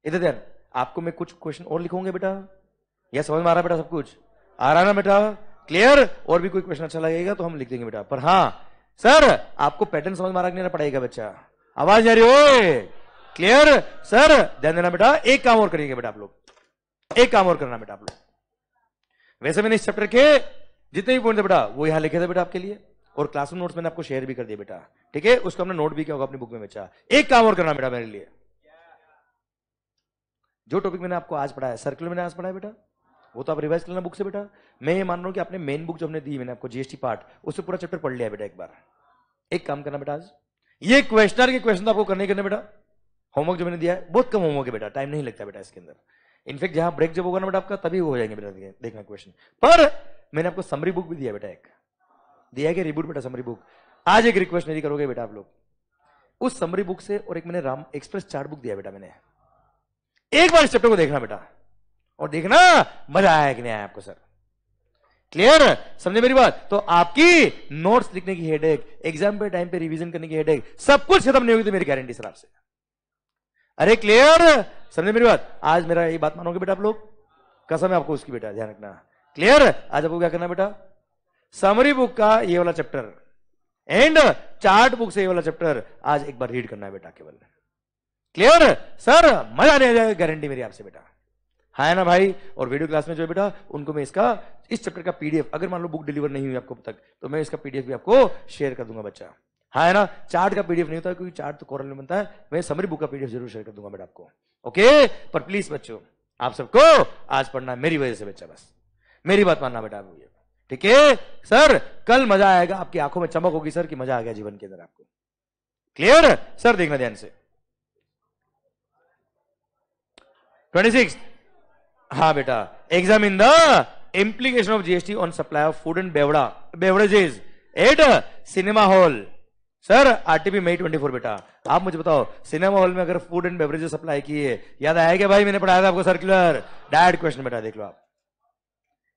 इधर ध्यान आपको मैं कुछ क्वेश्चन और लिखूंगा बेटा यह समझ में आ रहा बेटा सब कुछ आ रहा ना बेटा क्लियर और भी कोई क्वेश्चन अच्छा लगेगा तो हम लिख देंगे बेटा पर हाँ सर आपको पैटर्न समझ मारा नहीं पड़ेगा बच्चा आवाज आ रही हो क्लियर सर ध्यान देना बेटा एक काम और करिएगा बेटा आप लोग एक काम और करना बेटा आप लोग वैसे मैंने इस चैप्टर के जितने भी पॉइंट थे बेटा वो यहां लिखे थे बेटा आपके लिए और क्लासरूम नोट्स मैंने आपको शेयर भी कर दिया बेटा ठीक है उसको हमने नोट भी किया होगा अपनी बुक में बेचा एक काम और करना बेटा मेरे लिए जो टॉपिक मैंने आपको आज पढ़ाया सर्कुलर मैंने आज पढ़ाया बेटा वो तो आप रिवाइज कर लेना बुक से बेटा मैं ये मान रहा हूँ कि आपने मेन बुक जो हमने दी मैंने आपको जीएसटी पार्ट उससे पूरा चैप्टर पढ़ लिया बेटा एक बार एक काम करना बेटा आज ये क्वेश्चनर के क्वेश्चन तो आपको करने करने बेटा होमवर्क जो मैंने दिया है बहुत कम होमवर्क है बेटा टाइम नहीं लगता बेटा इसके अंदर इनफेक्ट जहां ब्रेक जब होगा ना बेटा आपका तभी हो जाएंगे बेटा देखना क्वेश्चन पर मैंने आपको समरी बुक भी दिया बेटा एक दिया गया रिबूट बेटा समरी बुक आज एक रिक्वेस्ट नहीं करोगे बेटा आप लोग उस समरी बुक से और एक मैंने राम एक्सप्रेस चार्ट बुक दिया बेटा मैंने एक बार इस चैप्टर को देखना बेटा और देखना मजा आया कि नहीं आया आपको सर क्लियर समझे मेरी बात तो आपकी नोट्स लिखने की हेडेक एग्जाम पे टाइम पे रिवीजन करने की हेडेक सब कुछ खत्म नहीं होगी तो मेरी गारंटी सर आपसे अरे क्लियर समझे मेरी बात आज मेरा ये बात मानोगे बेटा आप लोग कसम है आपको उसकी बेटा ध्यान रखना क्लियर आज आपको क्या करना बेटा समरी बुक का ये वाला चैप्टर एंड चार्ट बुक से ये वाला चैप्टर आज एक बार रीड करना है बेटा केवल क्लियर सर मजा नहीं आ जाएगा गारंटी मेरी आपसे बेटा हाँ है ना भाई और वीडियो क्लास में जो बेटा उनको मैं इसका इस चैप्टर का पीडीएफ अगर मान लो बुक डिलीवर नहीं हुई आपको तक तो मैं इसका पीडीएफ भी आपको शेयर कर दूंगा बच्चा हाँ है ना चार्ट का पीडीएफ नहीं होता क्योंकि चार्ट तो कॉरल में बनता है मैं समरी बुक का पीडीएफ जरूर शेयर कर दूंगा बेटा आपको ओके पर प्लीज बच्चों आप सबको आज पढ़ना मेरी वजह से बच्चा बस मेरी बात मानना बेटा आप ठीक है सर कल मजा आएगा आपकी आंखों में चमक होगी सर कि मजा आ गया जीवन के अंदर आपको क्लियर सर देखना ध्यान से ट्वेंटी सिक्स हा बेटा in the implication of GST on supply of food and बेवड़ा beverages at cinema hall sir RTP May twenty four बेटा आप मुझे बताओ सिनेमा हॉल में अगर फूड एंड बेवरेजेस सप्लाई की है याद आया क्या भाई मैंने पढ़ाया था आपको सर्कुलर डायरेक्ट क्वेश्चन बेटा देख लो आप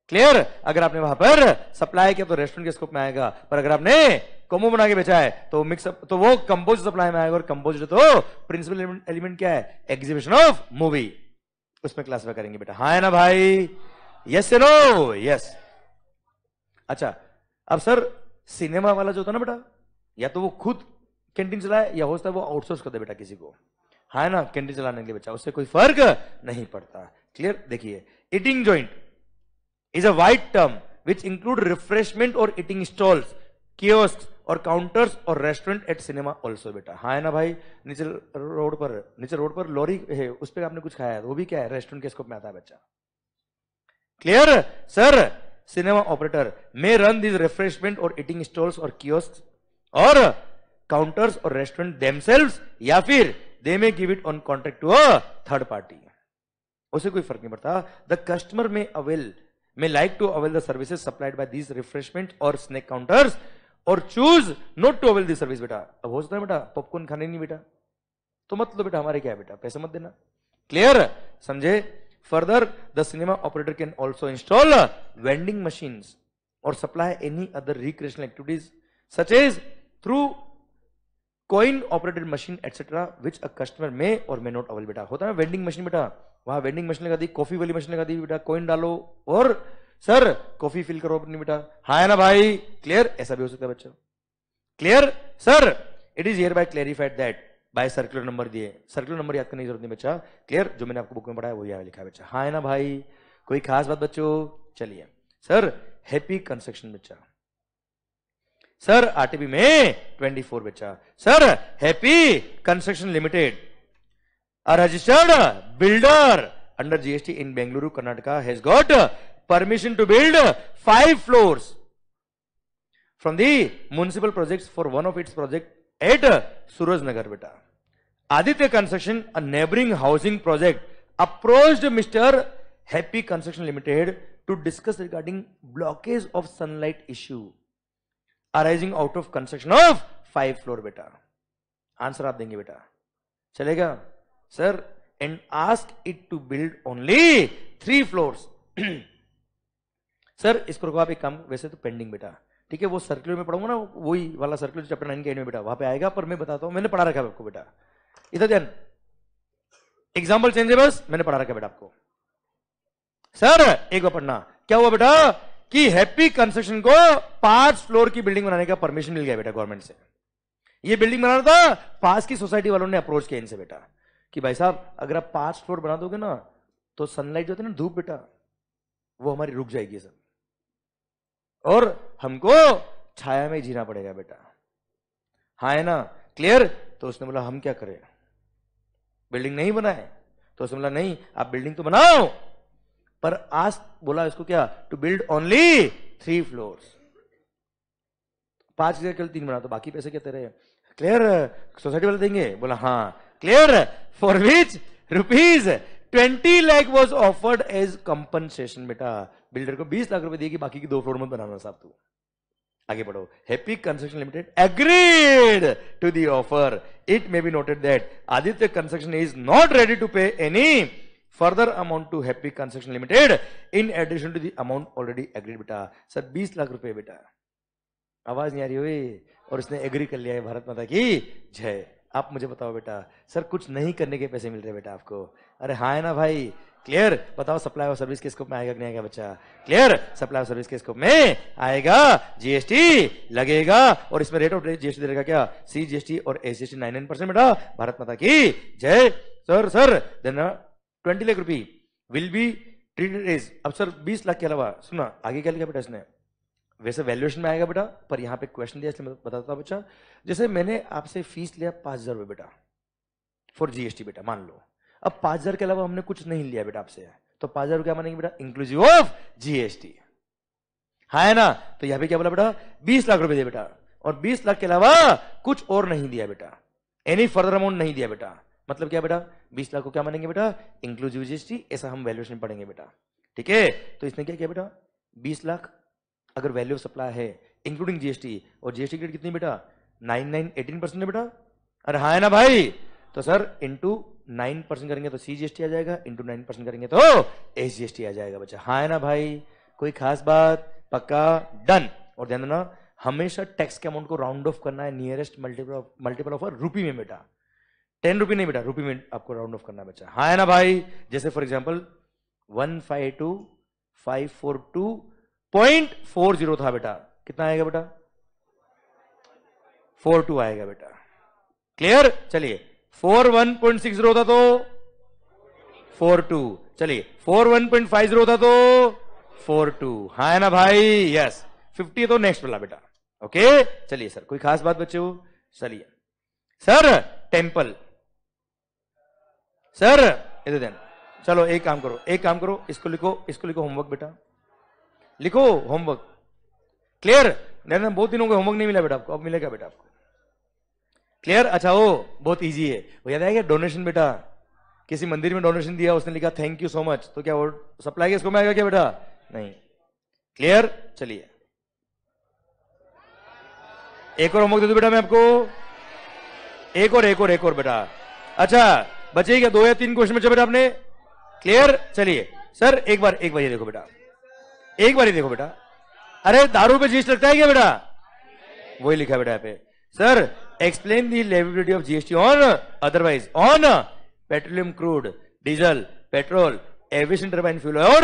क्लियर अगर आपने वहां पर सप्लाई किया तो रेस्टोरेंट के स्कोप में आएगा पर अगर आपने कोमो बना के बेचा है तो मिक्स तो वो कंपोज सप्लाई में आएगा और कंपोज तो प्रिंसिपल एलिमेंट क्या है एग्जीबिशन ऑफ मूवी उसमें में करेंगे बेटा हाँ है ना भाई यस नो यस अच्छा अब सर सिनेमा वाला जो था ना बेटा या तो वो खुद कैंटीन चलाए या हो सकता है वो आउटसोर्स कर दे बेटा किसी को हाँ ना कैंटीन चलाने के लिए बच्चा उससे कोई फर्क नहीं पड़ता क्लियर देखिए eating joint is a wide term which include refreshment और इटिंग स्टॉल्स और काउंटर्स और रेस्टोरेंट एट सिनेमा ऑल्सो बेटा हाँ है ना भाई नीचे रोड पर नीचे रोड पर लॉरी है उस पर आपने कुछ खाया है वो भी क्या है रेस्टोरेंट के स्कोप में आता है बच्चा clear sir cinema operator may run these refreshment और इटिंग स्टॉल्स और कियोस्क और काउंटर्स और रेस्टोरेंट देम या फिर they may give it on contract to a third party उसे कोई फर्क नहीं पड़ता the customer may avail may like to avail the services supplied by these refreshment और स्नेक काउंटर्स और choose not to avail this service बेटा अब हो सकता है बेटा पॉपकॉर्न खाने नहीं बेटा तो मत लो बेटा हमारे क्या है बेटा पैसे मत देना क्लियर समझे further the cinema operator can also install vending machine और supply any other recreation activities such as through coin operated machine etcetera which a customer may और मे नॉट अवेल बेटा होता है वेंडिंग मशीन बेटा वहां vending machine लगा दी coffee वाली machine लगा दी बेटा कॉइन डालो और सर कॉफी फिल करो अपनी बेटा हाँ है ना भाई क्लियर ऐसा भी हो सकता है बच्चा clear sir it is hereby clarified that by circular number दिए सर्कुलर नंबर याद करने की जरूरत नहीं बच्चा क्लियर जो मैंने आपको बुक में पढ़ा है वो यहाँ लिखा है बच्चा हाँ है ना भाई कोई खास बात बच्चों चलिए सर हैप्पी कंस्ट्रक्शन बच्चा सर आरटीपी में 24 बच्चा sir happy construction limited a registered builder under GST in Bengaluru, Karnataka has got permission to build five floors from the municipal projects for one of its project at suraj nagar Beta. Aditya Construction, a neighboring housing project, approached Mr. Happy Construction Limited to discuss regarding blockage of sunlight issue arising out of construction of five floor beta. Answer aap denge beta chalega sir and ask it to build only three floors sir इस प्रकार आप एक काम वैसे तो pending बेटा ठीक है वो सर्कुलर में पढ़ूंगा ना वही वाला सर्कुलर चैप्टर नाइन के एंड में बेटा वहां पे आएगा पर मैं बताता हूँ मैंने पढ़ा रखा है आपको बेटा इधर ध्यान एग्जाम्पल चेंज है बस मैंने पढ़ा रखा बेटा आपको सर एक बार पढ़ना क्या हुआ बेटा कि हैप्पी कंस्ट्रक्शन को पांच फ्लोर की बिल्डिंग बनाने का परमिशन मिल गया बेटा गवर्नमेंट से ये बिल्डिंग बनाना था पास की सोसाइटी वालों ने अप्रोच किया इनसे बेटा कि भाई साहब अगर आप पांच फ्लोर बना दोगे ना तो सनलाइट जो है ना धूप बेटा वो हमारी रुक जाएगी सर और हमको छाया में जीना पड़ेगा बेटा हा है ना क्लियर तो उसने बोला हम क्या करें बिल्डिंग नहीं बनाए तो उसने बोला नहीं आप बिल्डिंग तो बनाओ पर आज बोला इसको क्या to build only three floor पांच केवल तीन बना तो बाकी पैसे क्या तेरे क्लियर सोसाइटी वाले देंगे बोला हाँ clear for which rupees twenty lakh was offered as compensation बेटा बिल्डर को बीस लाख रुपए दिए कि बाकी की दो फ्लोर मत बनाना साहब तू आगे बढ़ो happy construction limited agreed to the offer it may be noted that Aditya construction is not ready to pay any further amount to happy construction limited in addition to the amount already agreed बेटा sir बीस लाख रुपए बेटा आवाज नहीं आ रही हुई और इसने एग्री कर लिया है भारत माता की जय आप मुझे बताओ बेटा सर कुछ नहीं करने के पैसे मिल रहे बेटा आपको अरे हाँ है ना भाई क्लियर बताओ सप्लाई और सर्विस के स्कोप में आएगा नहीं आएगा बच्चा क्लियर सप्लाई और सर्विस के स्कोप में आएगा जीएसटी लगेगा और इसमें रेट ऑफ जीएसटी देगा क्या सी जीएसटी और S GST nine nine percent बेटा भारत माता की जय sir sir twenty lakh rupee will be treated as अब सर बीस लाख के अलावा सुना आगे क्या लिखा बेटा इसने वैसे वैल्यूएशन में आएगा बेटा पर यहाँ पे क्वेश्चन दिया इसलिए मैं बताता हूँ बच्चा जैसे मैंने आपसे फीस लिया पाँच हज़ार रुपये बेटा फॉर जीएसटी बेटा मान लो अब पाँच हज़ार के अलावा हमने कुछ नहीं लिया बेटा आपसे तो पाँच हज़ार क्या मानेंगे बेटा इंक्लूसिव ऑफ जीएसटी हाँ है ना तो यहाँ पे क्या बोला बेटा बीस लाख रुपए दिया बेटा और बीस लाख के अलावा कुछ और नहीं दिया बेटा एनी फर्दर अमाउंट नहीं दिया बेटा मतलब क्या बेटा बीस लाख को क्या मानेंगे बेटा इंक्लूसिव जीएसटी ऐसा हम वैल्यूएशन पढ़ेंगे बेटा ठीक है तो इसने क्या किया बेटा बीस लाख अगर वैल्यू ऑफ सप्लाई है इंक्लूडिंग जीएसटी और जीएसटी की कितनी बेटा नाइन नाइन एटीन परसेंट है बेटा अरे हाँ है ना भाई तो सर इंटू नाइन परसेंट करेंगे तो सी जीएसटी आ जाएगा इंटू नाइन परसेंट करेंगे तो एस जीएसटी आ जाएगा बच्चा हाँ है ना भाई कोई खास बात पक्का डन और ध्यान देना हमेशा टैक्स के अमाउंट को राउंड ऑफ करना है नियरेस्ट मल्टीपल मल्टीपल ऑफ रूपी में बेटा टेन रुपी नहीं बेटा रुपी में आपको राउंड ऑफ करना है बच्चा हाँ है ना भाई जैसे for example one five two five four two point four zero था बेटा कितना आएगा बेटा फोर टू आएगा बेटा क्लियर चलिए four one point six zero था तो फोर टू चलिए four one point five zero था तो फोर टू हा है ना भाई यस फिफ्टी तो नेक्स्ट वाला बेटा ओके चलिए सर कोई खास बात बच्चे हो चलिए सर टेम्पल सर इधर देना चलो एक काम करो एक काम करो इसको लिखो इसको लिखो होमवर्क बेटा लिखो होमवर्क क्लियर नहीं बहुत दिनों का होमवर्क नहीं मिला बेटा आपको अब मिलेगा बेटा आपको क्लियर अच्छा हो बहुत ईजी है वो याद आएगा डोनेशन बेटा किसी मंदिर में डोनेशन दिया उसने लिखा थैंक यू सो मच तो क्या वो सप्लाई के इसको में आएगा क्या बेटा नहीं क्लियर चलिए एक और होमवर्क दे दो बेटा मैं आपको एक और एक और एक और बेटा अच्छा बचे क्या दो या तीन क्वेश्चन बचे बेटा आपने क्लियर चलिए सर एक बार एक बार देखो बेटा एक बार ही देखो बेटा अरे दारू पे जीएसटी लगता है क्या बेटा वही लिखा बेटा यहाँ पे sir explain the liability of GST on otherwise on petroleum crude diesel petrol aviation turbine fuel और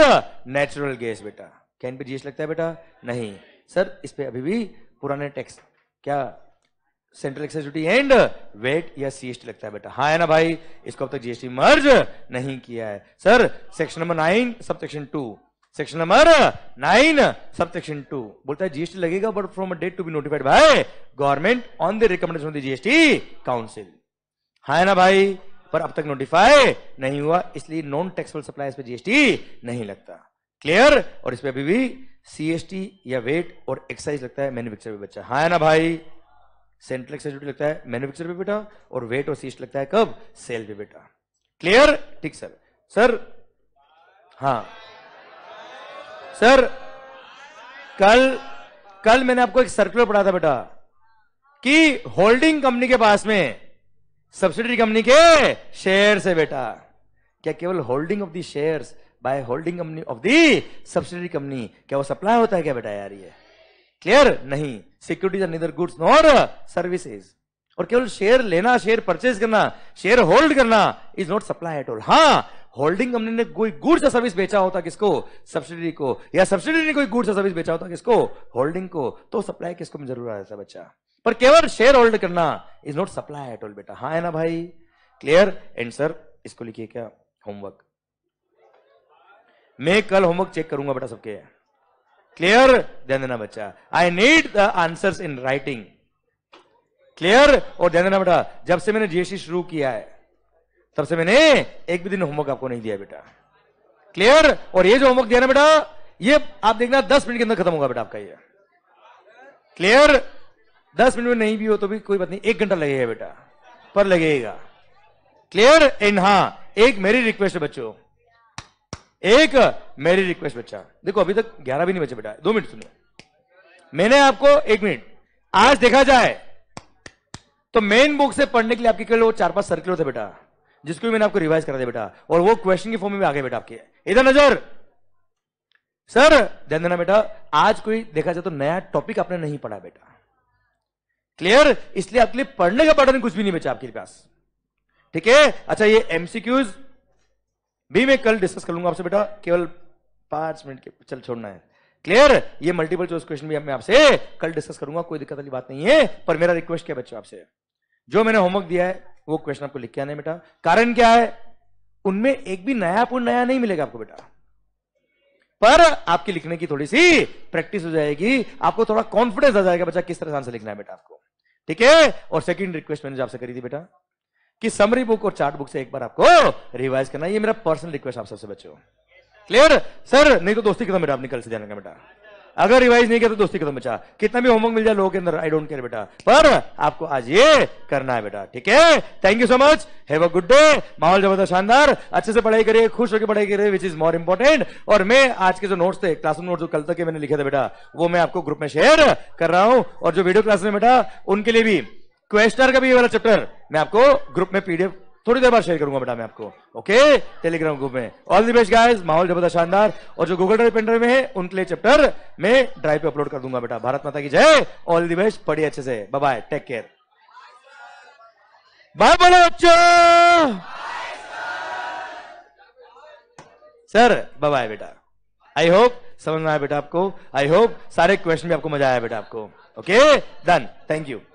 नेचुरल गैस बेटा कैन पे जीएसटी लगता है बेटा नहीं सर इस पे अभी भी पुराने टैक्स क्या central excise duty and VAT या सीएसटी लगता है बेटा हाँ है ना भाई इसको अब तक जीएसटी मर्ज नहीं किया है sir section number nine sub section two section number nine sub section two बोलता है जीएसटी लगेगा but from a date to be notified by government on the recommendation of the GST council है ना भाई पर अब तक नोटिफाई नहीं हुआ इसलिए नॉन टैक्सेबल सप्लाई पे जीएसटी नहीं लगता क्लियर और इसमें अभी भी सीएसटी या वेट और एक्साइज लगता है मैन्युफैक्चर भी बच्चा हाँ ना भाई सेंट्रल एक्साइज ड्यूटी लगता है मैन्युफैक्चर भी बेटा और वेट और सीएसटी लगता है कब सेल भी बेटा क्लियर ठीक सर सर हाँ सर कल कल मैंने आपको एक सर्कुलर पढ़ा था बेटा कि होल्डिंग कंपनी के पास में सब्सिडरी कंपनी के शेयर से बेटा क्या केवल holding of the share by holding company of the subsidiary company क्या वो सप्लाई होता है क्या बेटा यार ये क्लियर नहीं securities neither goods nor services और केवल शेयर लेना शेयर परचेज करना शेयर होल्ड करना is not supply at all हाँ होल्डिंग कंपनी ने कोई गुड्स या सर्विस बेचा होता किसको सब्सिडी को या सब्सिडी ने कोई गुड्स या सर्विस बेचा होता किसको होल्डिंग को तो सप्लाई किसको में जरूर आया था बच्चा पर केवल शेयर होल्ड करना is not supply at all बेटा हाँ है ना भाई क्लियर एंसर इसको लिखिए क्या होमवर्क मैं कल होमवर्क चेक करूंगा बेटा सबके क्लियर ध्यान देना बच्चा I need the answers in writing clear और ध्यान देना बेटा जब से मैंने जीएसटी शुरू किया है तब से मैंने एक भी दिन होमवर्क आपको नहीं दिया बेटा क्लियर और ये जो होमवर्क दिया ना बेटा ये आप देखना दस मिनट के अंदर खत्म होगा बेटा आपका ये क्लियर दस मिनट में नहीं भी हो तो भी कोई बात नहीं एक घंटा लगेगा बेटा पर लगेगा क्लियर एंड हाँ एक मेरी रिक्वेस्ट है बच्चों एक मेरी रिक्वेस्ट बच्चा देखो अभी तक ग्यारह भी नहीं बचे बेटा दो मिनट सुनो मैंने आपको एक मिनट आज देखा जाए तो मेन बुक से पढ़ने के लिए आपके केवल वो चार पांच सर्किल थे बेटा जिसको भी मैंने आपको रिवाइज करा दिया बेटा और वो क्वेश्चन की फॉर्म में आ गए बेटा आपके इधर नजर सर ध्यान देना बेटा आज कोई देखा जाए तो नया टॉपिक आपने नहीं पढ़ा बेटा क्लियर इसलिए आपके लिए पढ़ने का पैटर्न कुछ भी नहीं बचा आपके पास ठीक है अच्छा ये एमसीक्यूज भी मैं कल डिस्कस कर लूंगा आपसे बेटा केवल पांच मिनट के चल छोड़ना है क्लियर ये मल्टीपल चॉइस क्वेश्चन भी मैं आपसे कल डिस्कस करूंगा कोई दिक्कत वाली बात नहीं है पर मेरा रिक्वेस्ट क्या बच्चों आपसे जो मैंने होमवर्क दिया है वो क्वेश्चन आपको लिख के आने बेटा कारण क्या है उनमें एक भी नया पूर्ण नया नहीं मिलेगा आपको बेटा पर आपकी लिखने की थोड़ी सी प्रैक्टिस हो जाएगी आपको थोड़ा कॉन्फिडेंस आ जाएगा बच्चा किस तरह से आंसर लिखना है बेटा आपको ठीक है और सेकंड रिक्वेस्ट मैंने आपसे करी थी बेटा कि समरी बुक और चार्ट बुक से एक बार आपको रिवाइज करना ये मेरा पर्सनल रिक्वेस्ट आप सबसे बच्चों क्लियर सर नहीं तो दोस्ती खत्म बेटा आप निकल से जाने का बेटा अगर रिवाइज नहीं किया तो दोस्ती खत्म बचा कितना भी होमवर्क मिल जाए लोगों के अंदर आई डोंट केयर बेटा पर आपको आज ये करना है बेटा ठीक है thank you so much have a good day माहौल जबरदस्त शानदार अच्छे से पढ़ाई करिए खुश होकर पढ़ाई करिए विच इज मोर इंपॉर्टेंट और मैं आज के जो नोट्स थे क्लासरूम नोट जो कल तक के मैंने लिखे थे बेटा वो मैं आपको ग्रुप में शेयर कर रहा हूं और जो वीडियो क्लास में बेटा उनके लिए भी क्वेश्चन का भी ये वाला चैप्टर मैं आपको ग्रुप में पीडीएफ थोड़ी देर बाद शेयर करूंगा बेटा मैं आपको ओके टेलीग्राम ग्रुप में ऑल दी बेस्ट गाइस माहौल जबरदस्त शानदार और जो गूगल ड्राइव पेनड्राइव में है उनके लिए चैप्टर मैं ड्राइव पे अपलोड कर दूंगा बेटा भारत माता की जय ऑल दी बेस्ट पढ़िए अच्छे से bye bye take care bye बोलो बच्चों सर बाय बाय बेटा आई होप समझ में आया बेटा आपको आई होप सारे क्वेश्चन में आपको मजा आया बेटा आपको ओके डन थैंक यू